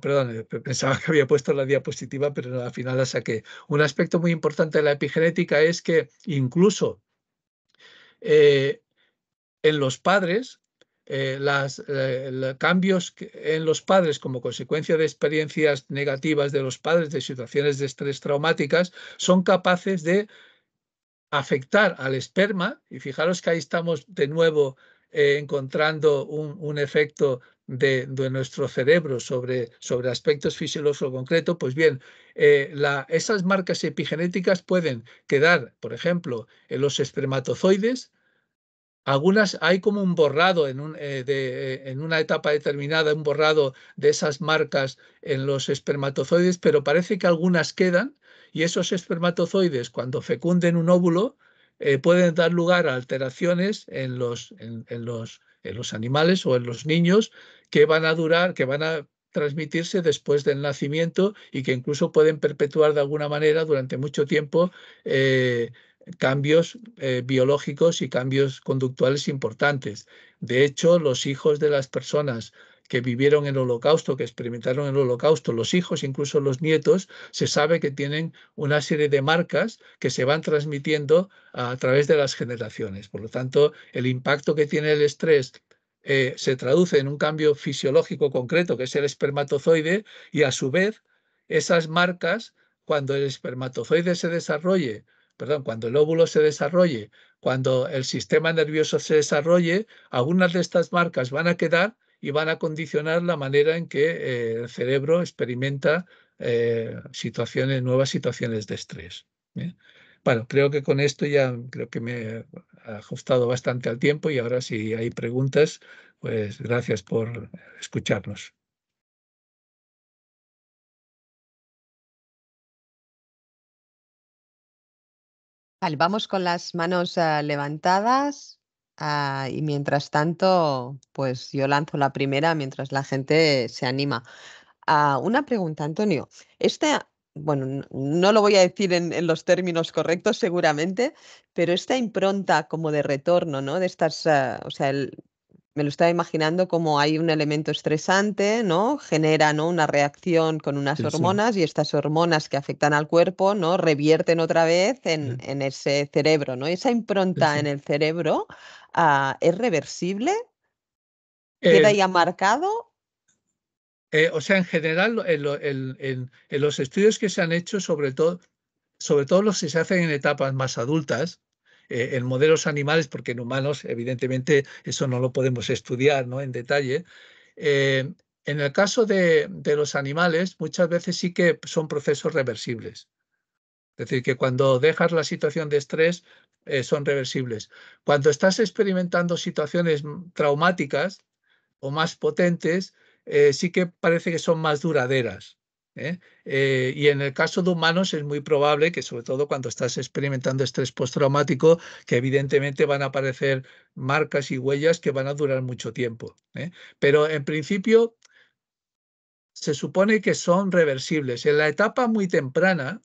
perdón, eh, pensaba que había puesto la diapositiva, pero al final la saqué. Un aspecto muy importante de la epigenética es que incluso eh, en los padres, eh, los cambios en los padres como consecuencia de experiencias negativas de los padres, de situaciones de estrés traumáticas, son capaces de afectar al esperma, y fijaros que ahí estamos de nuevo eh, encontrando un, efecto de, de, nuestro cerebro sobre, sobre aspectos fisiológicos concretos, pues bien, eh, esas marcas epigenéticas pueden quedar, por ejemplo, en los espermatozoides. Algunas hay como un borrado en, eh, en una etapa determinada, un borrado de esas marcas en los espermatozoides, pero parece que algunas quedan y esos espermatozoides cuando fecunden un óvulo eh, pueden dar lugar a alteraciones en los, en, los, animales o en los niños que van a durar, que van a transmitirse después del nacimiento y que incluso pueden perpetuar de alguna manera durante mucho tiempo eh, cambios eh, biológicos y cambios conductuales importantes. De hecho, los hijos de las personas que vivieron el holocausto, que experimentaron el holocausto, los hijos, incluso los nietos, se sabe que tienen una serie de marcas que se van transmitiendo a través de las generaciones. Por lo tanto, el impacto que tiene el estrés eh, se traduce en un cambio fisiológico concreto, que es el espermatozoide, y a su vez, esas marcas, cuando el espermatozoide se desarrolle, perdón, cuando el óvulo se desarrolle, cuando el sistema nervioso se desarrolle, algunas de estas marcas van a quedar y van a condicionar la manera en que eh, el cerebro experimenta eh, situaciones, nuevas situaciones de estrés. Bueno, creo que con esto ya creo que me he ajustado bastante al tiempo y ahora si hay preguntas, pues gracias por escucharnos. Vamos con las manos eh, levantadas. Ah, y mientras tanto, pues yo lanzo la primera mientras la gente se anima. Ah, una pregunta, Antonio. Esta, bueno, no lo voy a decir en, los términos correctos seguramente, pero esta impronta como de retorno, ¿no? De estas, ah, o sea, el, me lo estaba imaginando como hay un elemento estresante, ¿no? Genera una reacción con unas hormonas y estas hormonas que afectan al cuerpo, ¿no? Revierten otra vez en, ese cerebro, ¿no? Esa impronta en el cerebro ah, es reversible. ¿Queda eh, ya marcado? Eh, o sea, en general, en, en, los estudios que se han hecho, sobre todo, sobre todo los que se hacen en etapas más adultas, eh, en modelos animales, porque en humanos evidentemente eso no lo podemos estudiar en detalle. Eh, en el caso de, los animales, muchas veces sí que son procesos reversibles. Es decir, que cuando dejas la situación de estrés, eh, son reversibles. Cuando estás experimentando situaciones traumáticas o más potentes, sí que parece que son más duraderas. ¿eh? Eh, y en el caso de humanos es muy probable que, sobre todo cuando estás experimentando estrés postraumático, que evidentemente van a aparecer marcas y huellas que van a durar mucho tiempo. ¿eh? Pero en principio se supone que son reversibles. En la etapa muy temprana,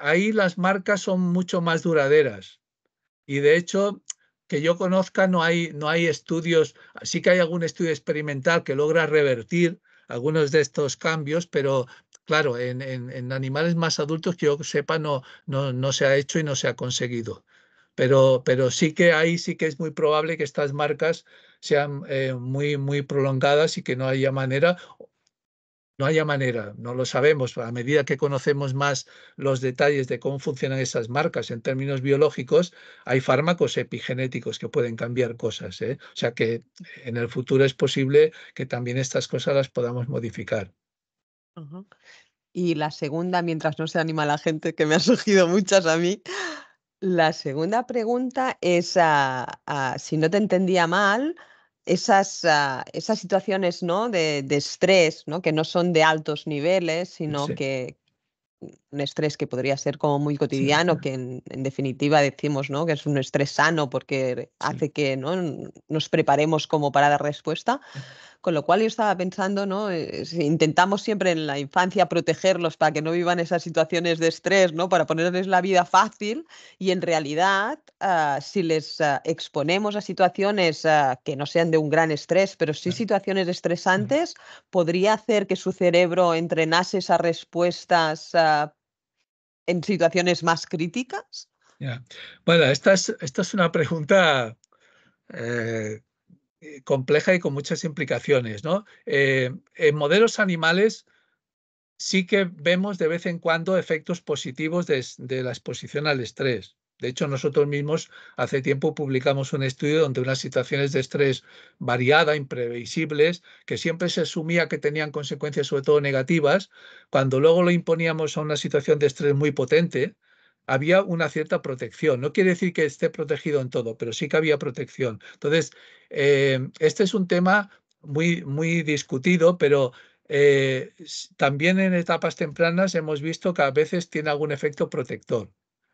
ahí las marcas son mucho más duraderas. Y de hecho, que yo conozca, no hay, no hay estudios, sí que hay algún estudio experimental que logra revertir algunos de estos cambios, pero claro, en, en, en animales más adultos que yo sepa no, no, no, se ha hecho y no se ha conseguido. Pero, pero sí que ahí sí que es muy probable que estas marcas sean eh, muy, muy prolongadas y que no haya manera no haya manera, no lo sabemos. A medida que conocemos más los detalles de cómo funcionan esas marcas en términos biológicos, hay fármacos epigenéticos que pueden cambiar cosas. ¿eh? O sea que en el futuro es posible que también estas cosas las podamos modificar. Y la segunda, mientras no se anima la gente, que me ha surgido muchas a mí, la segunda pregunta es si no te entendía mal, esas, ah, esas situaciones ¿no? de, estrés, que no son de altos niveles, sino que un estrés que podría ser como muy cotidiano, que en, definitiva decimos ¿no? que es un estrés sano porque hace que ¿no? nos preparemos como para dar respuesta, con lo cual yo estaba pensando, ¿no? Eh, intentamos siempre en la infancia protegerlos para que no vivan esas situaciones de estrés, ¿no? Para ponerles la vida fácil y en realidad ah, si les ah, exponemos a situaciones ah, que no sean de un gran estrés, pero sí situaciones estresantes, podría hacer que su cerebro entrenase esas respuestas en situaciones más críticas? Bueno, esta es, esta es una pregunta eh, eh, compleja y con muchas implicaciones. ¿no? Eh, en modelos animales sí que vemos de vez en cuando efectos positivos de, de, la exposición al estrés. De hecho, nosotros mismos hace tiempo publicamos un estudio donde unas situaciones de estrés variada, imprevisibles, que siempre se asumía que tenían consecuencias sobre todo negativas, cuando luego lo imponíamos a una situación de estrés muy potente, había una cierta protección. No quiere decir que esté protegido en todo, pero sí que había protección. Entonces, eh, este es un tema muy, muy discutido, pero eh, también en etapas tempranas hemos visto que a veces tiene algún efecto protector.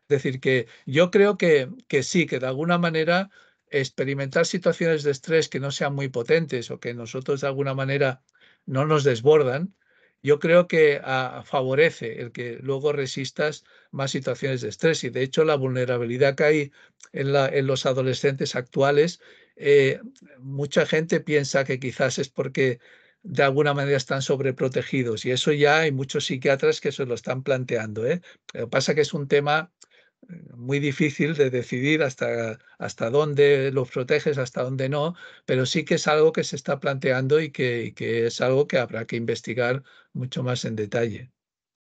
Es decir, que yo creo que, que sí, que de alguna manera experimentar situaciones de estrés que no sean muy potentes o que nosotros de alguna manera no nos desbordan, yo creo que ah, favorece el que luego resistas más situaciones de estrés y de hecho la vulnerabilidad que hay en, los adolescentes actuales, eh, mucha gente piensa que quizás es porque de alguna manera están sobreprotegidos y eso ya hay muchos psiquiatras que se lo están planteando. ¿eh? Lo que pasa es que es un tema muy difícil de decidir hasta, hasta dónde los proteges, hasta dónde no, pero sí que es algo que se está planteando y que, es algo que habrá que investigar mucho más en detalle.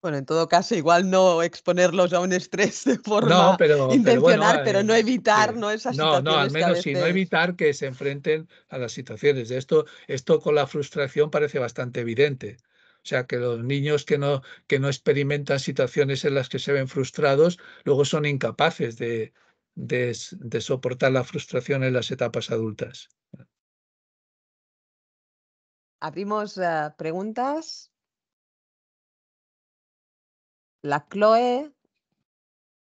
Bueno, en todo caso, igual no exponerlos a un estrés de forma no, pero, intencional, pero, no eh, evitar, ¿no? Esas situaciones. No, al menos no evitar que se enfrenten a las situaciones. Esto, esto con la frustración parece bastante evidente. O sea, que los niños que no, que no experimentan situaciones en las que se ven frustrados, luego son incapaces de, de, soportar la frustración en las etapas adultas. Abrimos eh, preguntas. La Chloe.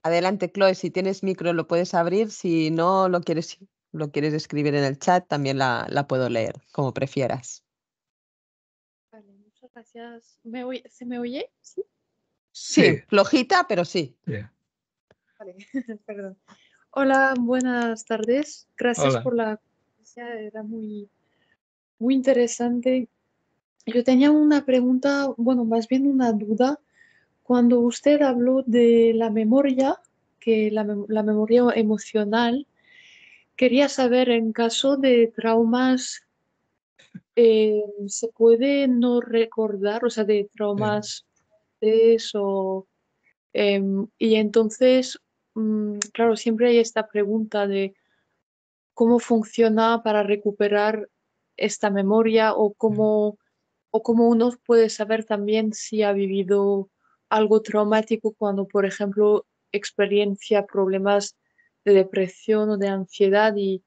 Adelante, Chloe, si tienes micro lo puedes abrir, si no lo quieres, lo quieres escribir en el chat, también la, la puedo leer, como prefieras. Gracias. ¿Me ¿Se me oye? Sí. flojita, pero sí. Hola, buenas tardes. Gracias por la Era muy, muy interesante. Yo tenía una pregunta, bueno, más bien una duda. Cuando usted habló de la memoria, que la, la memoria emocional, quería saber en caso de traumas eh, ¿Se puede no recordar, o sea, de traumas de eso? Em, y entonces, mm, claro, siempre hay esta pregunta de cómo funciona para recuperar esta memoria o cómo, o cómo uno puede saber también si ha vivido algo traumático cuando, por ejemplo, experiencia problemas de depresión o de ansiedad y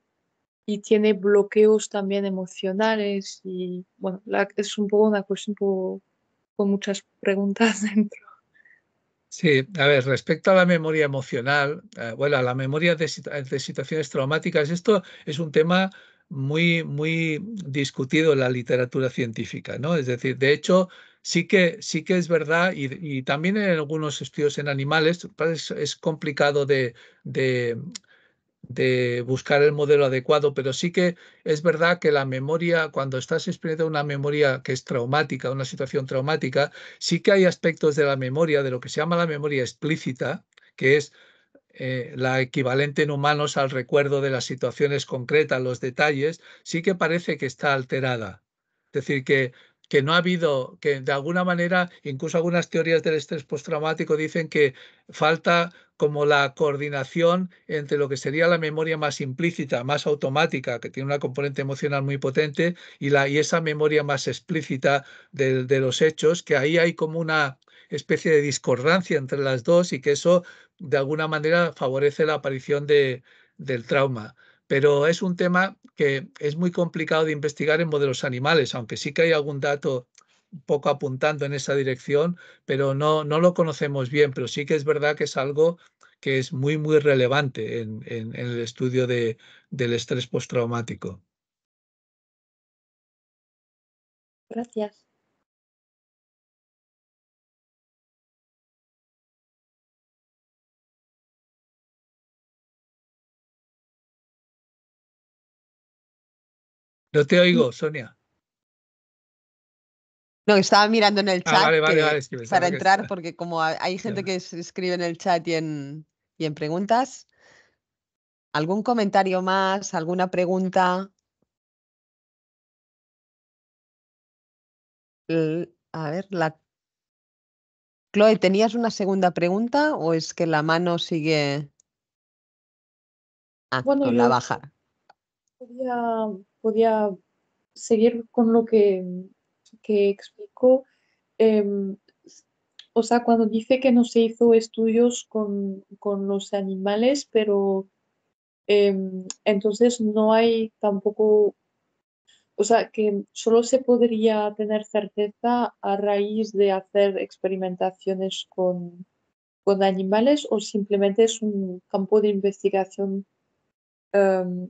y tiene bloqueos también emocionales y bueno, es un poco una cuestión con muchas preguntas dentro. Sí, a ver, respecto a la memoria emocional, eh, bueno, la memoria de, situaciones traumáticas, esto es un tema muy, muy discutido en la literatura científica, ¿no? Es decir, de hecho, sí que, sí que es verdad y, también en algunos estudios en animales, pues, es, complicado de de buscar el modelo adecuado, pero sí que es verdad que la memoria, cuando estás experimentando una memoria que es traumática, una situación traumática, sí que hay aspectos de la memoria, de lo que se llama la memoria explícita, que es eh, la equivalente en humanos al recuerdo de las situaciones concretas, los detalles, sí que parece que está alterada. Es decir, que que no ha habido, que de alguna manera, incluso algunas teorías del estrés postraumático dicen que falta como la coordinación entre lo que sería la memoria más implícita, más automática, que tiene una componente emocional muy potente, y, la, y esa memoria más explícita de, los hechos, que ahí hay como una especie de discordancia entre las dos y que eso de alguna manera favorece la aparición del trauma pero es un tema que es muy complicado de investigar en modelos animales, aunque sí que hay algún dato un poco apuntando en esa dirección, pero no, lo conocemos bien, pero sí que es verdad que es algo que es muy, muy relevante en, el estudio del estrés postraumático. Gracias. No te oigo, mm. Sonia. No, estaba mirando en el ah, chat para entrar, porque como hay gente que se escribe en el chat y en, y en preguntas. ¿Algún comentario más? ¿Alguna pregunta? A ver, la... Chloe, ¿tenías una segunda pregunta o es que la mano sigue... Ah, la baja podía seguir con lo que, que em, o sea, cuando dice que no se hizo estudios con, con los animales, pero em, entonces no hay tampoco, o sea, que solo se podría tener certeza a raíz de hacer experimentaciones con, con animales o simplemente es un campo de investigación em,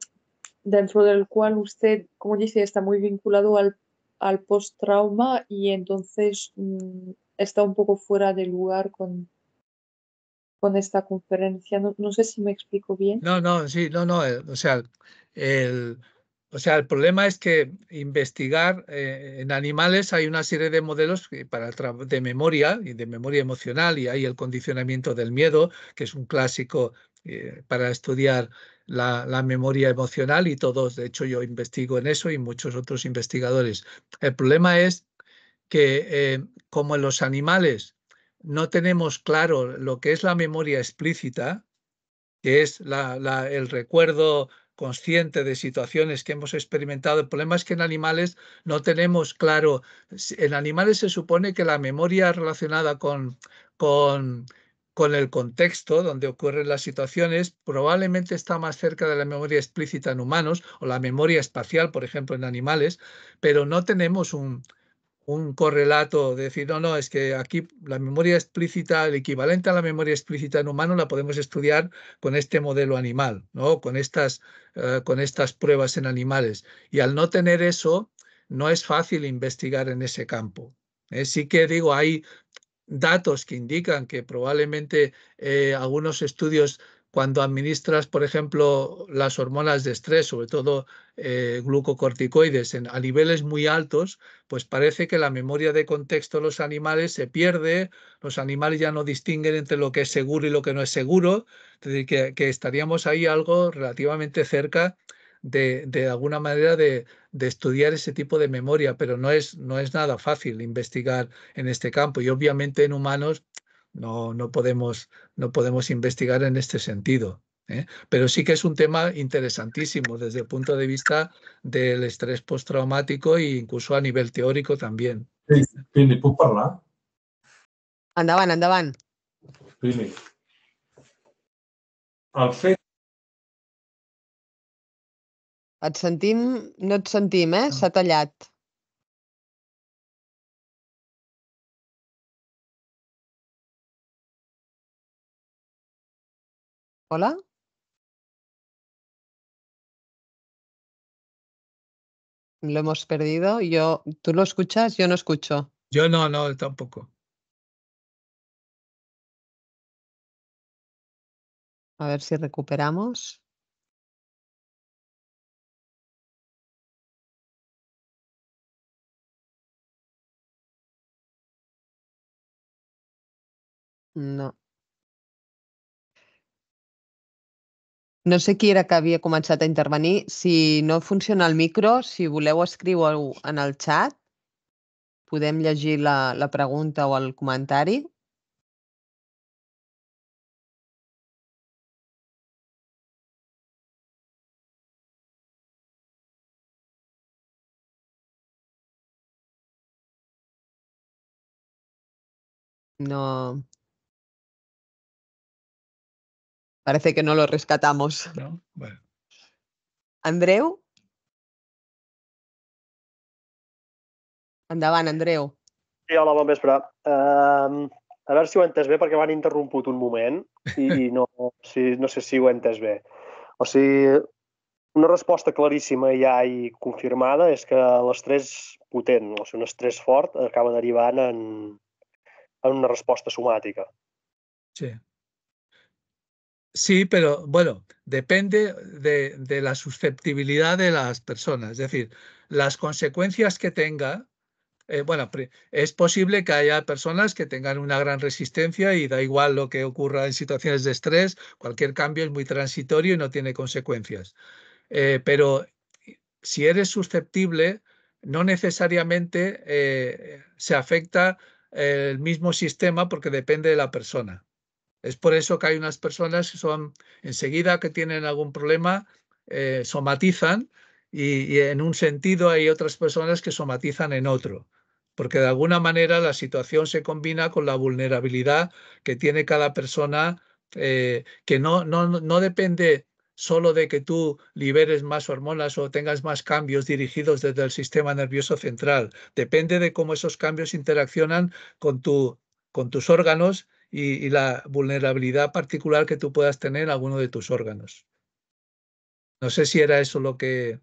dentro del cual usted, como dice, está muy vinculado al, al post-trauma y entonces mm, está un poco fuera de lugar con, esta conferencia. No, sé si me explico bien. No, no, sí, no, no. Eh, o sea, el, o sea, el problema es que investigar eh, en animales hay una serie de modelos para de memoria y de memoria emocional y hay el condicionamiento del miedo, que es un clásico eh, para estudiar la, memoria emocional y todos, de hecho yo investigo en eso y muchos otros investigadores. El problema es que eh, como en los animales no tenemos claro lo que es la memoria explícita, que es la, la, el recuerdo consciente de situaciones que hemos experimentado. El problema es que en animales no tenemos claro, en animales se supone que la memoria relacionada con, con con el contexto donde ocurren las situaciones, probablemente está más cerca de la memoria explícita en humanos o la memoria espacial, por ejemplo, en animales, pero no tenemos un, correlato de decir, no, no, es que aquí la memoria explícita, el equivalente a la memoria explícita en humanos la podemos estudiar con este modelo animal, ¿no? con, estas, eh, con estas pruebas en animales. Y al no tener eso, no es fácil investigar en ese campo. ¿eh? sí que digo, hay datos que indican que probablemente eh, algunos estudios cuando administras, por ejemplo, las hormonas de estrés, sobre todo eh, glucocorticoides, en, a niveles muy altos, pues parece que la memoria de contexto de los animales se pierde, los animales ya no distinguen entre lo que es seguro y lo que no es seguro, es decir, que estaríamos ahí algo relativamente cerca de, alguna manera de, de, estudiar ese tipo de memoria, pero no es, no es nada fácil investigar en este campo y obviamente en humanos no, no, podemos, no podemos investigar en este sentido. ¿eh? Pero sí que es un tema interesantísimo desde el punto de vista del estrés postraumático e incluso a nivel teórico también. hablar? Andaban, andaban. Et sentim... No et sentim, eh? S'ha tallat. Hola? Lo hemos perdido. Yo, ¿Tú lo escuchas? Yo no escucho. Yo no, no, tampoco. A ver si recuperamos. No. No sé qui era que havia començat a intervenir. Si no funciona el micro, si voleu escriure ho en el xat. Podem llegir la, la pregunta o el comentari. No, Parece que no lo rescatamos. No, bueno. Andreu? Endavant, Andreu. Sí, hola, bon vespre. Uh, a veure si ho he entès bé, perquè m'han interromput un moment i, i no, si, no sé si ho he entès bé. O sigui, una resposta claríssima ja i confirmada és que l'estrès potent, o sigui, un estrès fort, acaba derivant en, en una resposta somàtica. Sí. Sí, pero bueno, depende de, la susceptibilidad de las personas. Es decir, las consecuencias que tenga, eh, bueno, es posible que haya personas que tengan una gran resistencia y da igual lo que ocurra en situaciones de estrés, cualquier cambio es muy transitorio y no tiene consecuencias. Eh, pero si eres susceptible, no necesariamente eh, se afecta el mismo sistema porque depende de la persona. Es por eso que hay unas personas que son, enseguida que tienen algún problema, eh, somatizan y, en un sentido hay otras personas que somatizan en otro, porque de alguna manera la situación se combina con la vulnerabilidad que tiene cada persona, eh, que no, depende solo de que tú liberes más hormonas o tengas más cambios dirigidos desde el sistema nervioso central. Depende de cómo esos cambios interaccionan con tus órganos y, la vulnerabilidad particular que tú puedas tener en alguno de tus órganos. No sé si era eso lo que...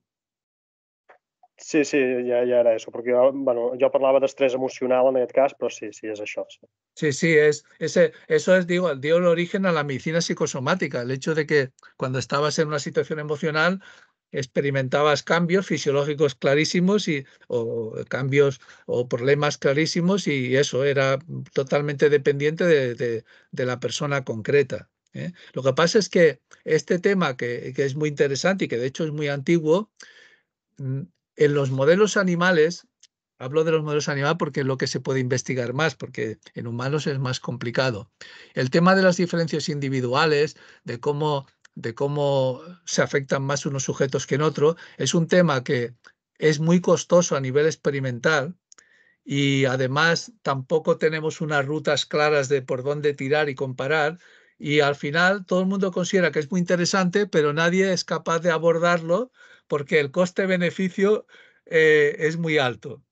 Sí, sí, ya ya era eso, porque ah, yo yo de estrés estrés emocional en el caso, pero sí, sí, es eso. Sí, sí, sí es, ese, eso es, digo, dio el origen a la medicina psicosomática, el hecho de que cuando estabas en una situación emocional experimentabas cambios fisiológicos clarísimos y, o cambios o problemas clarísimos y eso era totalmente dependiente de, la persona concreta. ¿eh? Lo que pasa es que este tema, que, que, es muy interesante y que de hecho es muy antiguo, mm, en los modelos animales, hablo de los modelos animales porque es lo que se puede investigar más, porque en humanos es más complicado. El tema de las diferencias individuales, de cómo de cómo se afectan más unos sujetos que en otros. Es un tema que es muy costoso a nivel experimental y además tampoco tenemos unas rutas claras de por dónde tirar y comparar. Y al final todo el mundo considera que es muy interesante, pero nadie es capaz de abordarlo porque el coste-beneficio eh, es muy alto.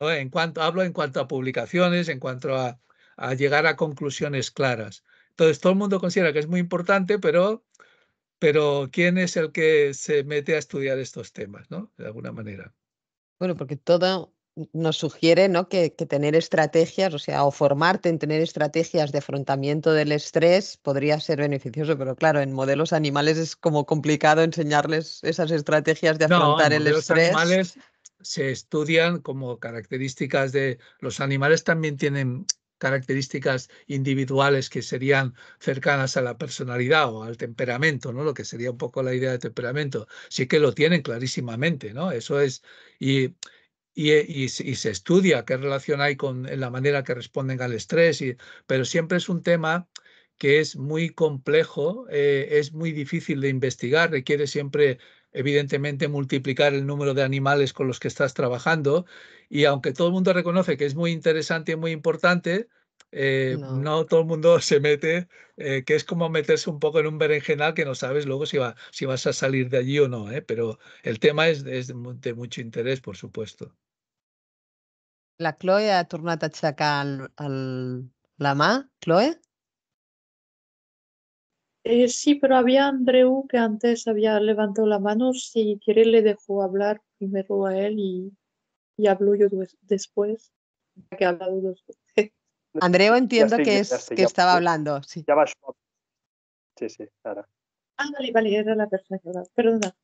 En cuanto, hablo en cuanto a publicaciones, en cuanto a, a llegar a conclusiones claras. Entonces todo el mundo considera que es muy importante, pero pero ¿quién es el que se mete a estudiar estos temas, ¿no? De alguna manera. Bueno, porque todo nos sugiere ¿no? que, tener estrategias, o sea, o formarte en tener estrategias de afrontamiento del estrés podría ser beneficioso, pero claro, en modelos animales es como complicado enseñarles esas estrategias de afrontar no, en el animales se estudian como características de los animales también tienen características individuales que serían cercanas a la personalidad o al temperamento, ¿no? Lo que sería un poco la idea de temperamento. Sí que lo tienen clarísimamente, ¿no? Eso es. Y, y, se estudia qué relación hay con la manera que responden al estrés, pero siempre es un tema que es muy complejo, eh, es muy difícil de investigar, requiere siempre evidentemente multiplicar el número de animales con los que estás trabajando. Y aunque todo el mundo reconoce que es muy interesante y muy importante, eh, no. todo el mundo se mete, eh, que es como meterse un poco en un berenjenal que no sabes luego si, si vas a salir de allí o no. ¿eh? pero el tema es, de mucho interés, por supuesto. La Chloe ha turnado a aixecar al la Chloe? Eh, sí, pero había Andreu que antes había levantado la mano. Si quiere, le dejo hablar primero a él y, hablo yo después. Que hablado dos Andreu entiendo que, es, que estaba hablando. Sí. Ya Sí, sí, claro. Ah, vale, vale, era la persona que hablaba. Perdona.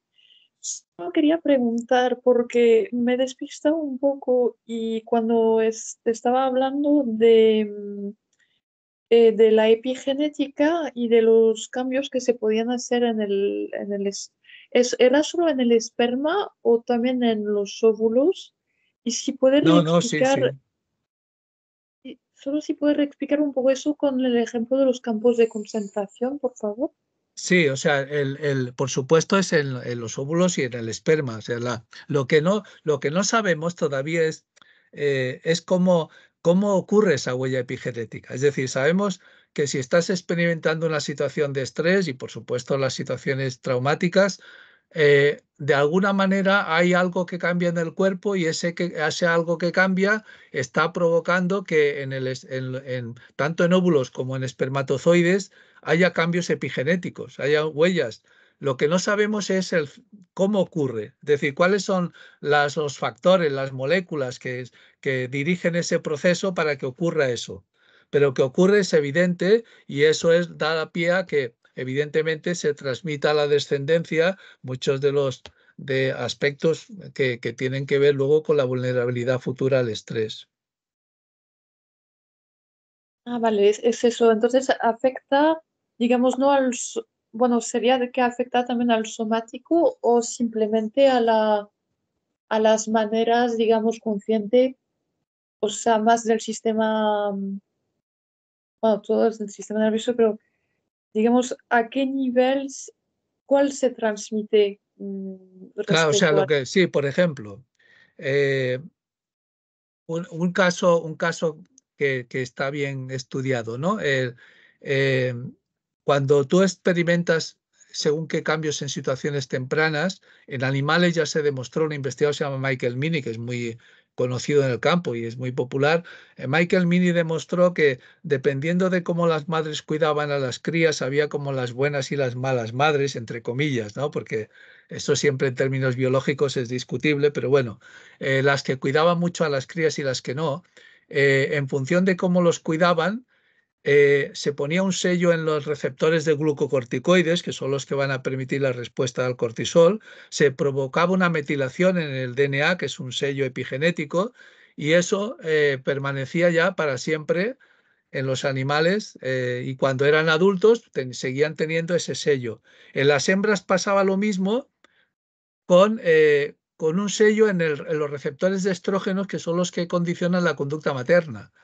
Solo quería preguntar porque me despistaba un poco y cuando estaba hablando de mm, eh, de la epigenética y de los cambios que se podían hacer en el, en el es, ¿era solo en el esperma o también en los óvulos? Y si puedes explicar, no, sí, sí. solo si puedes explicar un poco eso con el ejemplo de los campos de concentración, por favor. Sí, o sea, el, por supuesto es en, los óvulos y en el esperma. O sea, la, lo, que no, lo que no sabemos todavía es, eh, es cómo cómo ocurre esa huella epigenética. Es decir, sabemos que si estás experimentando una situación de estrés y por supuesto las situaciones traumáticas, eh, de alguna manera hay algo que cambia en el cuerpo y ese, que, hace algo que cambia está provocando que en tanto en óvulos como en espermatozoides haya cambios epigenéticos, haya huellas. Lo que no sabemos es cómo ocurre, es decir, cuáles son los factores, las moléculas que que dirigen ese proceso para que ocurra eso. Pero que ocurre es evidente y eso es dar a pie a que evidentemente se transmita a la descendencia muchos de los de aspectos que, tienen que ver luego con la vulnerabilidad futura al estrés. Ah, vale, es, eso. Entonces afecta, digamos, no al, bueno, sería que afecta también al somático o simplemente a la a las maneras, digamos, consciente o sea, más del sistema, bueno, todo es del sistema nervioso, pero digamos, ¿a qué nivel, cuál se transmite? Mm, claro, o sea, lo que, sí, por ejemplo, eh, un, caso, un caso que, está bien estudiado, ¿no? Eh, cuando tú experimentas según qué cambios en situaciones tempranas. En animales ya se demostró, un investigador se llama Michael Mini, que es muy conocido en el campo y es muy popular, eh, Michael Mini demostró que dependiendo de cómo las madres cuidaban a las crías, había como las buenas y las malas madres, entre comillas, ¿no? Porque esto siempre en términos biológicos es discutible, pero bueno, eh, las que cuidaban mucho a las crías y las que no, eh, en función de cómo los cuidaban, eh, se ponía un sello en los receptores de glucocorticoides, que son los que van a permitir la respuesta al cortisol, se provocaba una metilación en el DNA, que es un sello epigenético, y eso eh, permanecía ya para siempre en los animales eh, y cuando eran adultos seguían teniendo ese sello. En las hembras pasaba lo mismo con, un sello en los receptores de estrógenos, que son los que condicionan la conducta materna.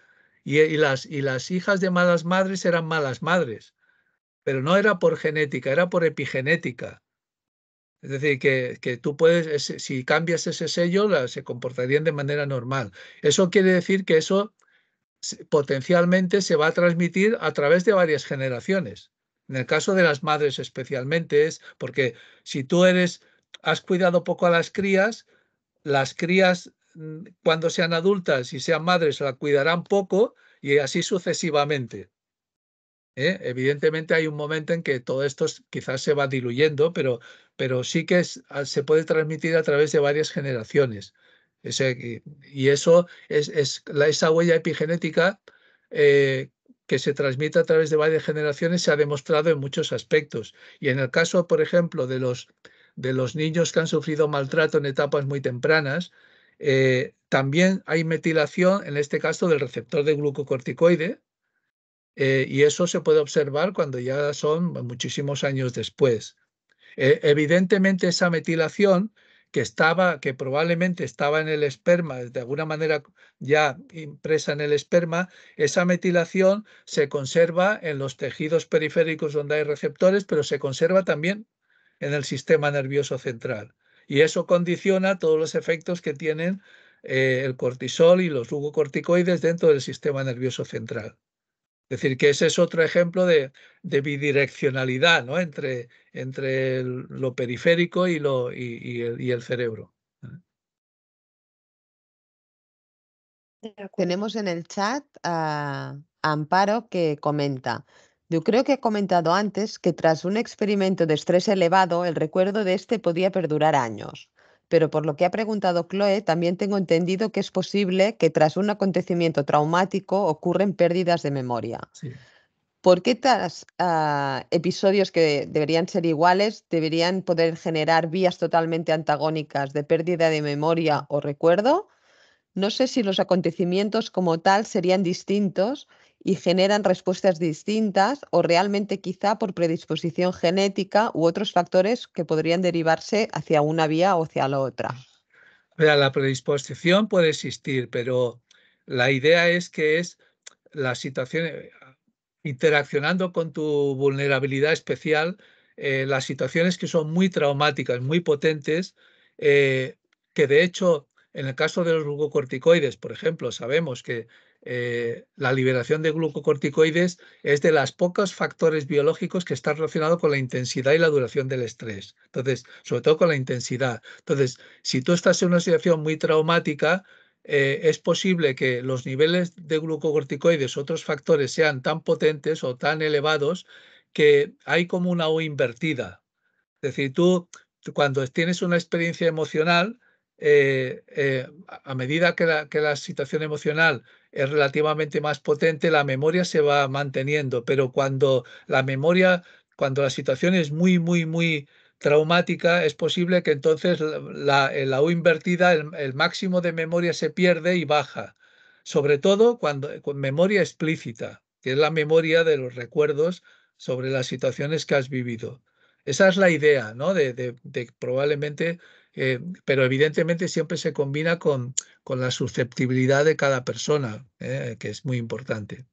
Y, las, y las hijas de malas madres eran malas madres, pero no era por genética, era por epigenética. Es decir, que, tú puedes, si cambias ese sello, se comportarían de manera normal. Eso quiere decir que eso potencialmente se va a transmitir a través de varias generaciones. En el caso de las madres especialmente es porque si tú eres, has cuidado poco a las crías, las crías Mm, cuando sean adultas y sean madres la cuidarán poco y así sucesivamente. ¿eh? Evidentemente hay un momento en que todo esto quizás se va diluyendo, pero, pero sí que ah, se puede transmitir a través de varias generaciones. Eh, y eso es, la, esa huella epigenética eh, que se transmite a través de varias generaciones se ha demostrado en muchos aspectos. Y en el caso, por ejemplo, de los, de los niños que han sufrido maltrato en etapas muy tempranas, eh, también hay metilación, en este caso, del receptor de glucocorticoide, eh, y eso se puede observar cuando ya son muchísimos años después. E, evidentemente, esa metilación que estaba, que probablemente estaba en el esperma, de alguna manera ya impresa en el esperma, esa metilación se conserva en los tejidos periféricos donde hay receptores, pero se conserva también en el sistema nervioso central. Y eso condiciona todos los efectos que tienen eh, el cortisol y los glucocorticoides dentro del sistema nervioso central. Es decir, que ese es otro ejemplo de, bidireccionalidad ¿no? entre, entre lo periférico y, lo, y, el, y el cerebro. Tenemos en el chat a Amparo que comenta, yo Creo que he comentado antes que tras un experimento de estrés elevado, el recuerdo de este podía perdurar años. Pero por lo que ha preguntado Chloe, también tengo entendido que es posible que tras un acontecimiento traumático ocurren pérdidas de memoria. ¿Por qué tras ah, episodios que deberían ser iguales deberían poder generar vías totalmente antagónicas de pérdida de memoria o recuerdo? No sé si los acontecimientos como tal serían distintos, y generan respuestas distintas o realmente quizá por predisposición genética u otros factores que podrían derivarse hacia una vía o hacia la otra. la predisposición puede existir, pero la idea es que es la situación, eh, interaccionando con tu vulnerabilidad especial, eh, las situaciones que son muy traumáticas, muy potentes, eh, que de hecho en el caso de los glucocorticoides, por ejemplo, sabemos que eh, la liberación de glucocorticoides es de los pocos factores biológicos que está relacionado con la intensidad y la duración del estrés. Entonces, sobre todo con la intensidad. Entonces, si tú estás en una situación muy traumática, eh, es posible que los niveles de glucocorticoides, otros factores, sean tan potentes o tan elevados que hay como una U invertida. Es decir, tú cuando tienes una experiencia emocional, eh, a medida que la situación emocional es relativamente más potente, la memoria se va manteniendo, pero cuando la memoria, cuando la situación es muy, muy, muy traumática, es posible que entonces la, U invertida, el, máximo de memoria se pierde y baja, sobre todo cuando con memoria explícita, que es la memoria de los recuerdos sobre las situaciones que has vivido. Esa es la idea, ¿no? De, de, de probablemente eh, pero evidentemente siempre se combina con, con la susceptibilidad de cada persona, eh, que es muy importante.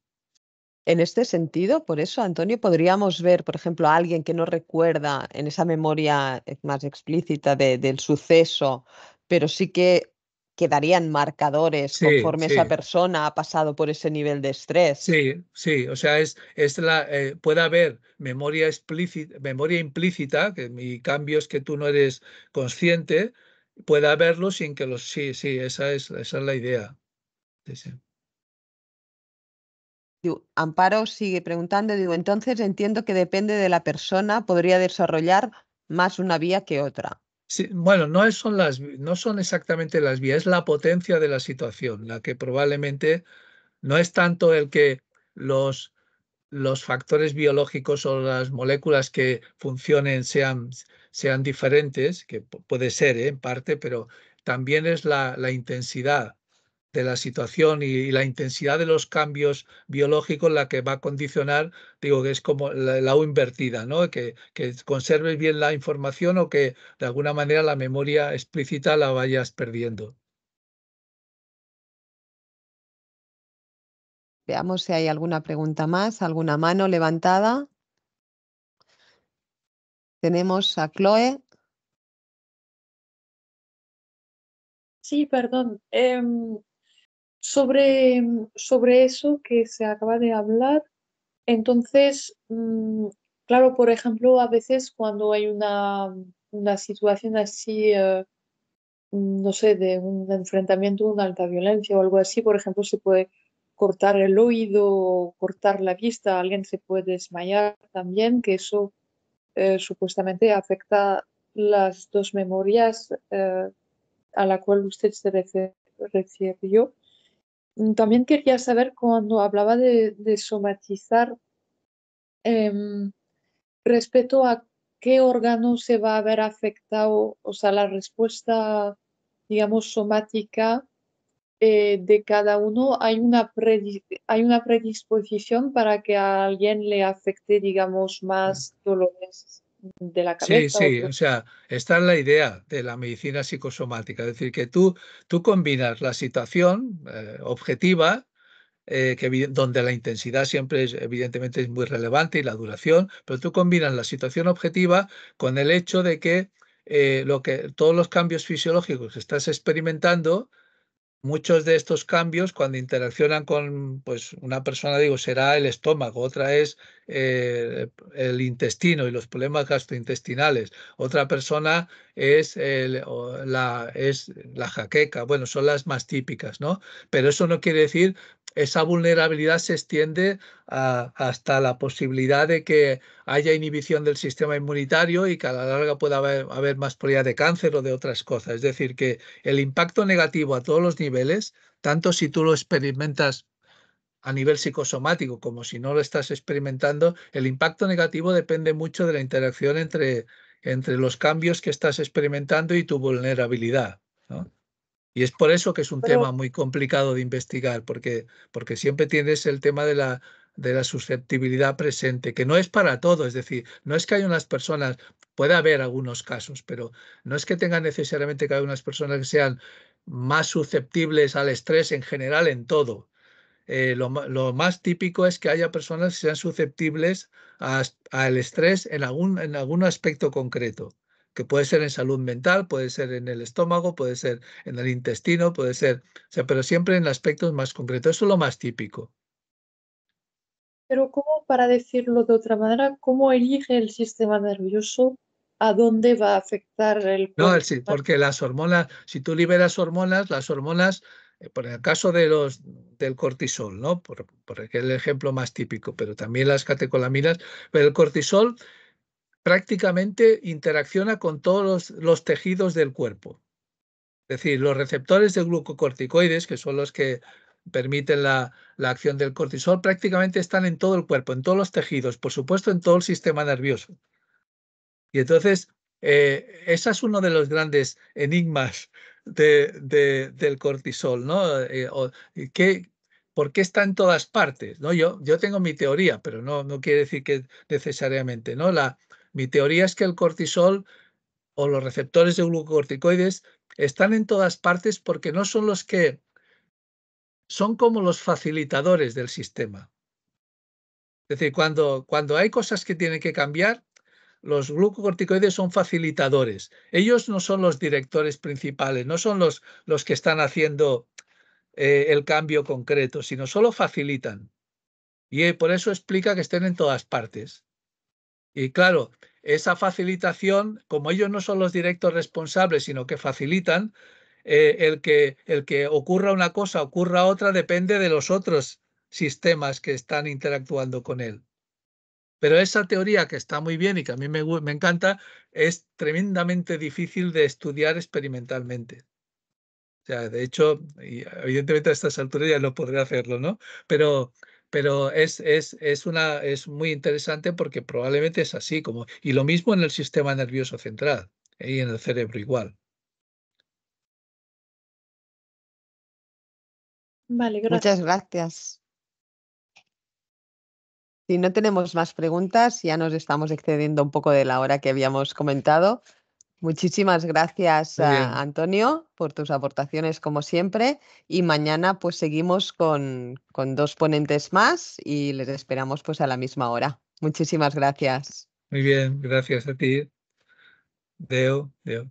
En este sentido, por eso, Antonio, podríamos ver, por ejemplo, a alguien que no recuerda en esa memoria eh, más explícita del suceso, pero sí que quedarían marcadores conforme esa persona ha pasado por ese nivel de estrés. Sí, sí, o sea, es, es la, eh, puede haber memoria, explícita, memoria implícita que, y cambios que tú no eres consciente, puede haberlo sin que los... Sí, sí, esa es, esa es la idea. Amparo sigue preguntando, digo, entonces entiendo que depende de la persona, podría desarrollar más una vía que otra bueno, no son, no son exactamente las vías, es la potencia de la situación, la que probablemente no es tanto el que los, factores biológicos o las moléculas que funcionen sean, sean diferentes, que puede ser ¿eh? en parte, pero también es la intensidad de la situación y, la intensidad de los cambios biológicos la que va a condicionar, digo que es como la, U invertida, ¿no? Que, que, conserves bien la información o que de alguna manera la memoria explícita la vayas perdiendo. Veamos si hay alguna pregunta más, alguna mano levantada. Tenemos a Chloe. Sí, perdón. Em, Mm, sobre, eso que se acaba de hablar, entonces, mm, claro, por ejemplo, a veces cuando hay una, una situación así, eh, mm, no sé, de un enfrentamiento, una alta violencia o algo así, por ejemplo, se puede cortar el oído, cortar la vista, alguien se puede desmayar también, que eso eh, supuestamente afecta las dos memorias eh, a la cual usted se refirió. Mm, también quería saber cuando hablaba de, somatizar em, respecto a qué órgano se va a ver afectado, o sea, la respuesta, digamos, somática eh, de cada uno, hay una, hay una predisposición para que a alguien le afecte, digamos, más dolores Sí, sí, o, sea, esta es la idea de la medicina psicosomática, es decir, que tú, tú combinas la situación eh, objetiva, eh, que, donde la intensidad siempre es, evidentemente es muy relevante y la duración, pero tú combinas la situación objetiva con el hecho de que, eh, lo que todos los cambios fisiológicos que estás experimentando muchos de estos cambios cuando interaccionan con pues una persona digo será el estómago otra es eh, el intestino y los problemas gastrointestinales otra persona es la es la jaqueca bueno son las más típicas no pero eso no quiere decir esa vulnerabilidad se extiende hasta la posibilidad de que haya inhibición del sistema inmunitario y que a la larga pueda haber, más probabilidad de cáncer o de otras cosas. Es decir, que el impacto negativo a todos los niveles, tanto si tú lo experimentas a nivel psicosomático como si no lo estás experimentando, el impacto negativo depende mucho de la interacción entre, entre los cambios que estás experimentando y tu vulnerabilidad. ¿no? Y es por eso que es un tema muy complicado de investigar, porque, porque siempre tienes el tema de la, de la susceptibilidad presente, que no es para todo, es decir, no es que haya unas personas, puede haber algunos casos, pero no es que tenga necesariamente que haber unas personas que sean más susceptibles al estrés en general en todo. Eh, lo, más típico es que haya personas que sean susceptibles al estrés en algún, en algún aspecto concreto que puede ser en salud mental, puede ser en el estómago, puede ser en el intestino, puede ser, o sea, pero siempre en aspectos más concretos. Eso es lo más típico. Pero ¿cómo, para decirlo de otra manera, cómo elige el sistema nervioso a dónde va a afectar el No, sí, porque las hormonas, si tú liberas hormonas, las hormonas, eh, por el caso de los, del cortisol, ¿no? Por, por el ejemplo más típico, pero también las catecolaminas, pero el cortisol prácticamente interacciona con todos los, tejidos del cuerpo. Es decir, los receptores de glucocorticoides, que son los que permiten la, la, acción del cortisol, prácticamente están en todo el cuerpo, en todos los tejidos, por supuesto en todo el sistema nervioso. Y entonces, eh, ese es uno de los grandes enigmas de, del cortisol, ¿no? Eh, ¿Por qué está en todas partes? ¿no? Yo, yo tengo mi teoría, pero no, no quiere decir que necesariamente, ¿no? La, mi teoría es que el cortisol o los receptores de glucocorticoides están en todas partes porque no son los que son como los facilitadores del sistema. Es decir, cuando, cuando hay cosas que tienen que cambiar, los glucocorticoides son facilitadores. Ellos no son los directores principales, no son los, los que están haciendo eh, el cambio concreto, sino solo facilitan. Y eh, por eso explica que estén en todas partes. Y claro, esa facilitación, como ellos no son los directos responsables, sino que facilitan, eh, el, que, el que ocurra una cosa, ocurra otra, depende de los otros sistemas que están interactuando con él. Pero esa teoría, que está muy bien y que a mí me, me encanta, es tremendamente difícil de estudiar experimentalmente. O sea, de hecho, y evidentemente a estas alturas ya no podría hacerlo, ¿no? Pero, pero es, es, es, una, es muy interesante porque probablemente es así. Como, y lo mismo en el sistema nervioso central y en el cerebro igual. Vale, Muchas gracias. Si no tenemos más preguntas, ya nos estamos excediendo un poco de la hora que habíamos comentado. Muchísimas gracias, ah, Antonio, por tus aportaciones como siempre. Y mañana pues seguimos con, con, dos ponentes más y les esperamos pues a la misma hora. Muchísimas gracias. Muy bien, gracias a ti. Deo, Deo.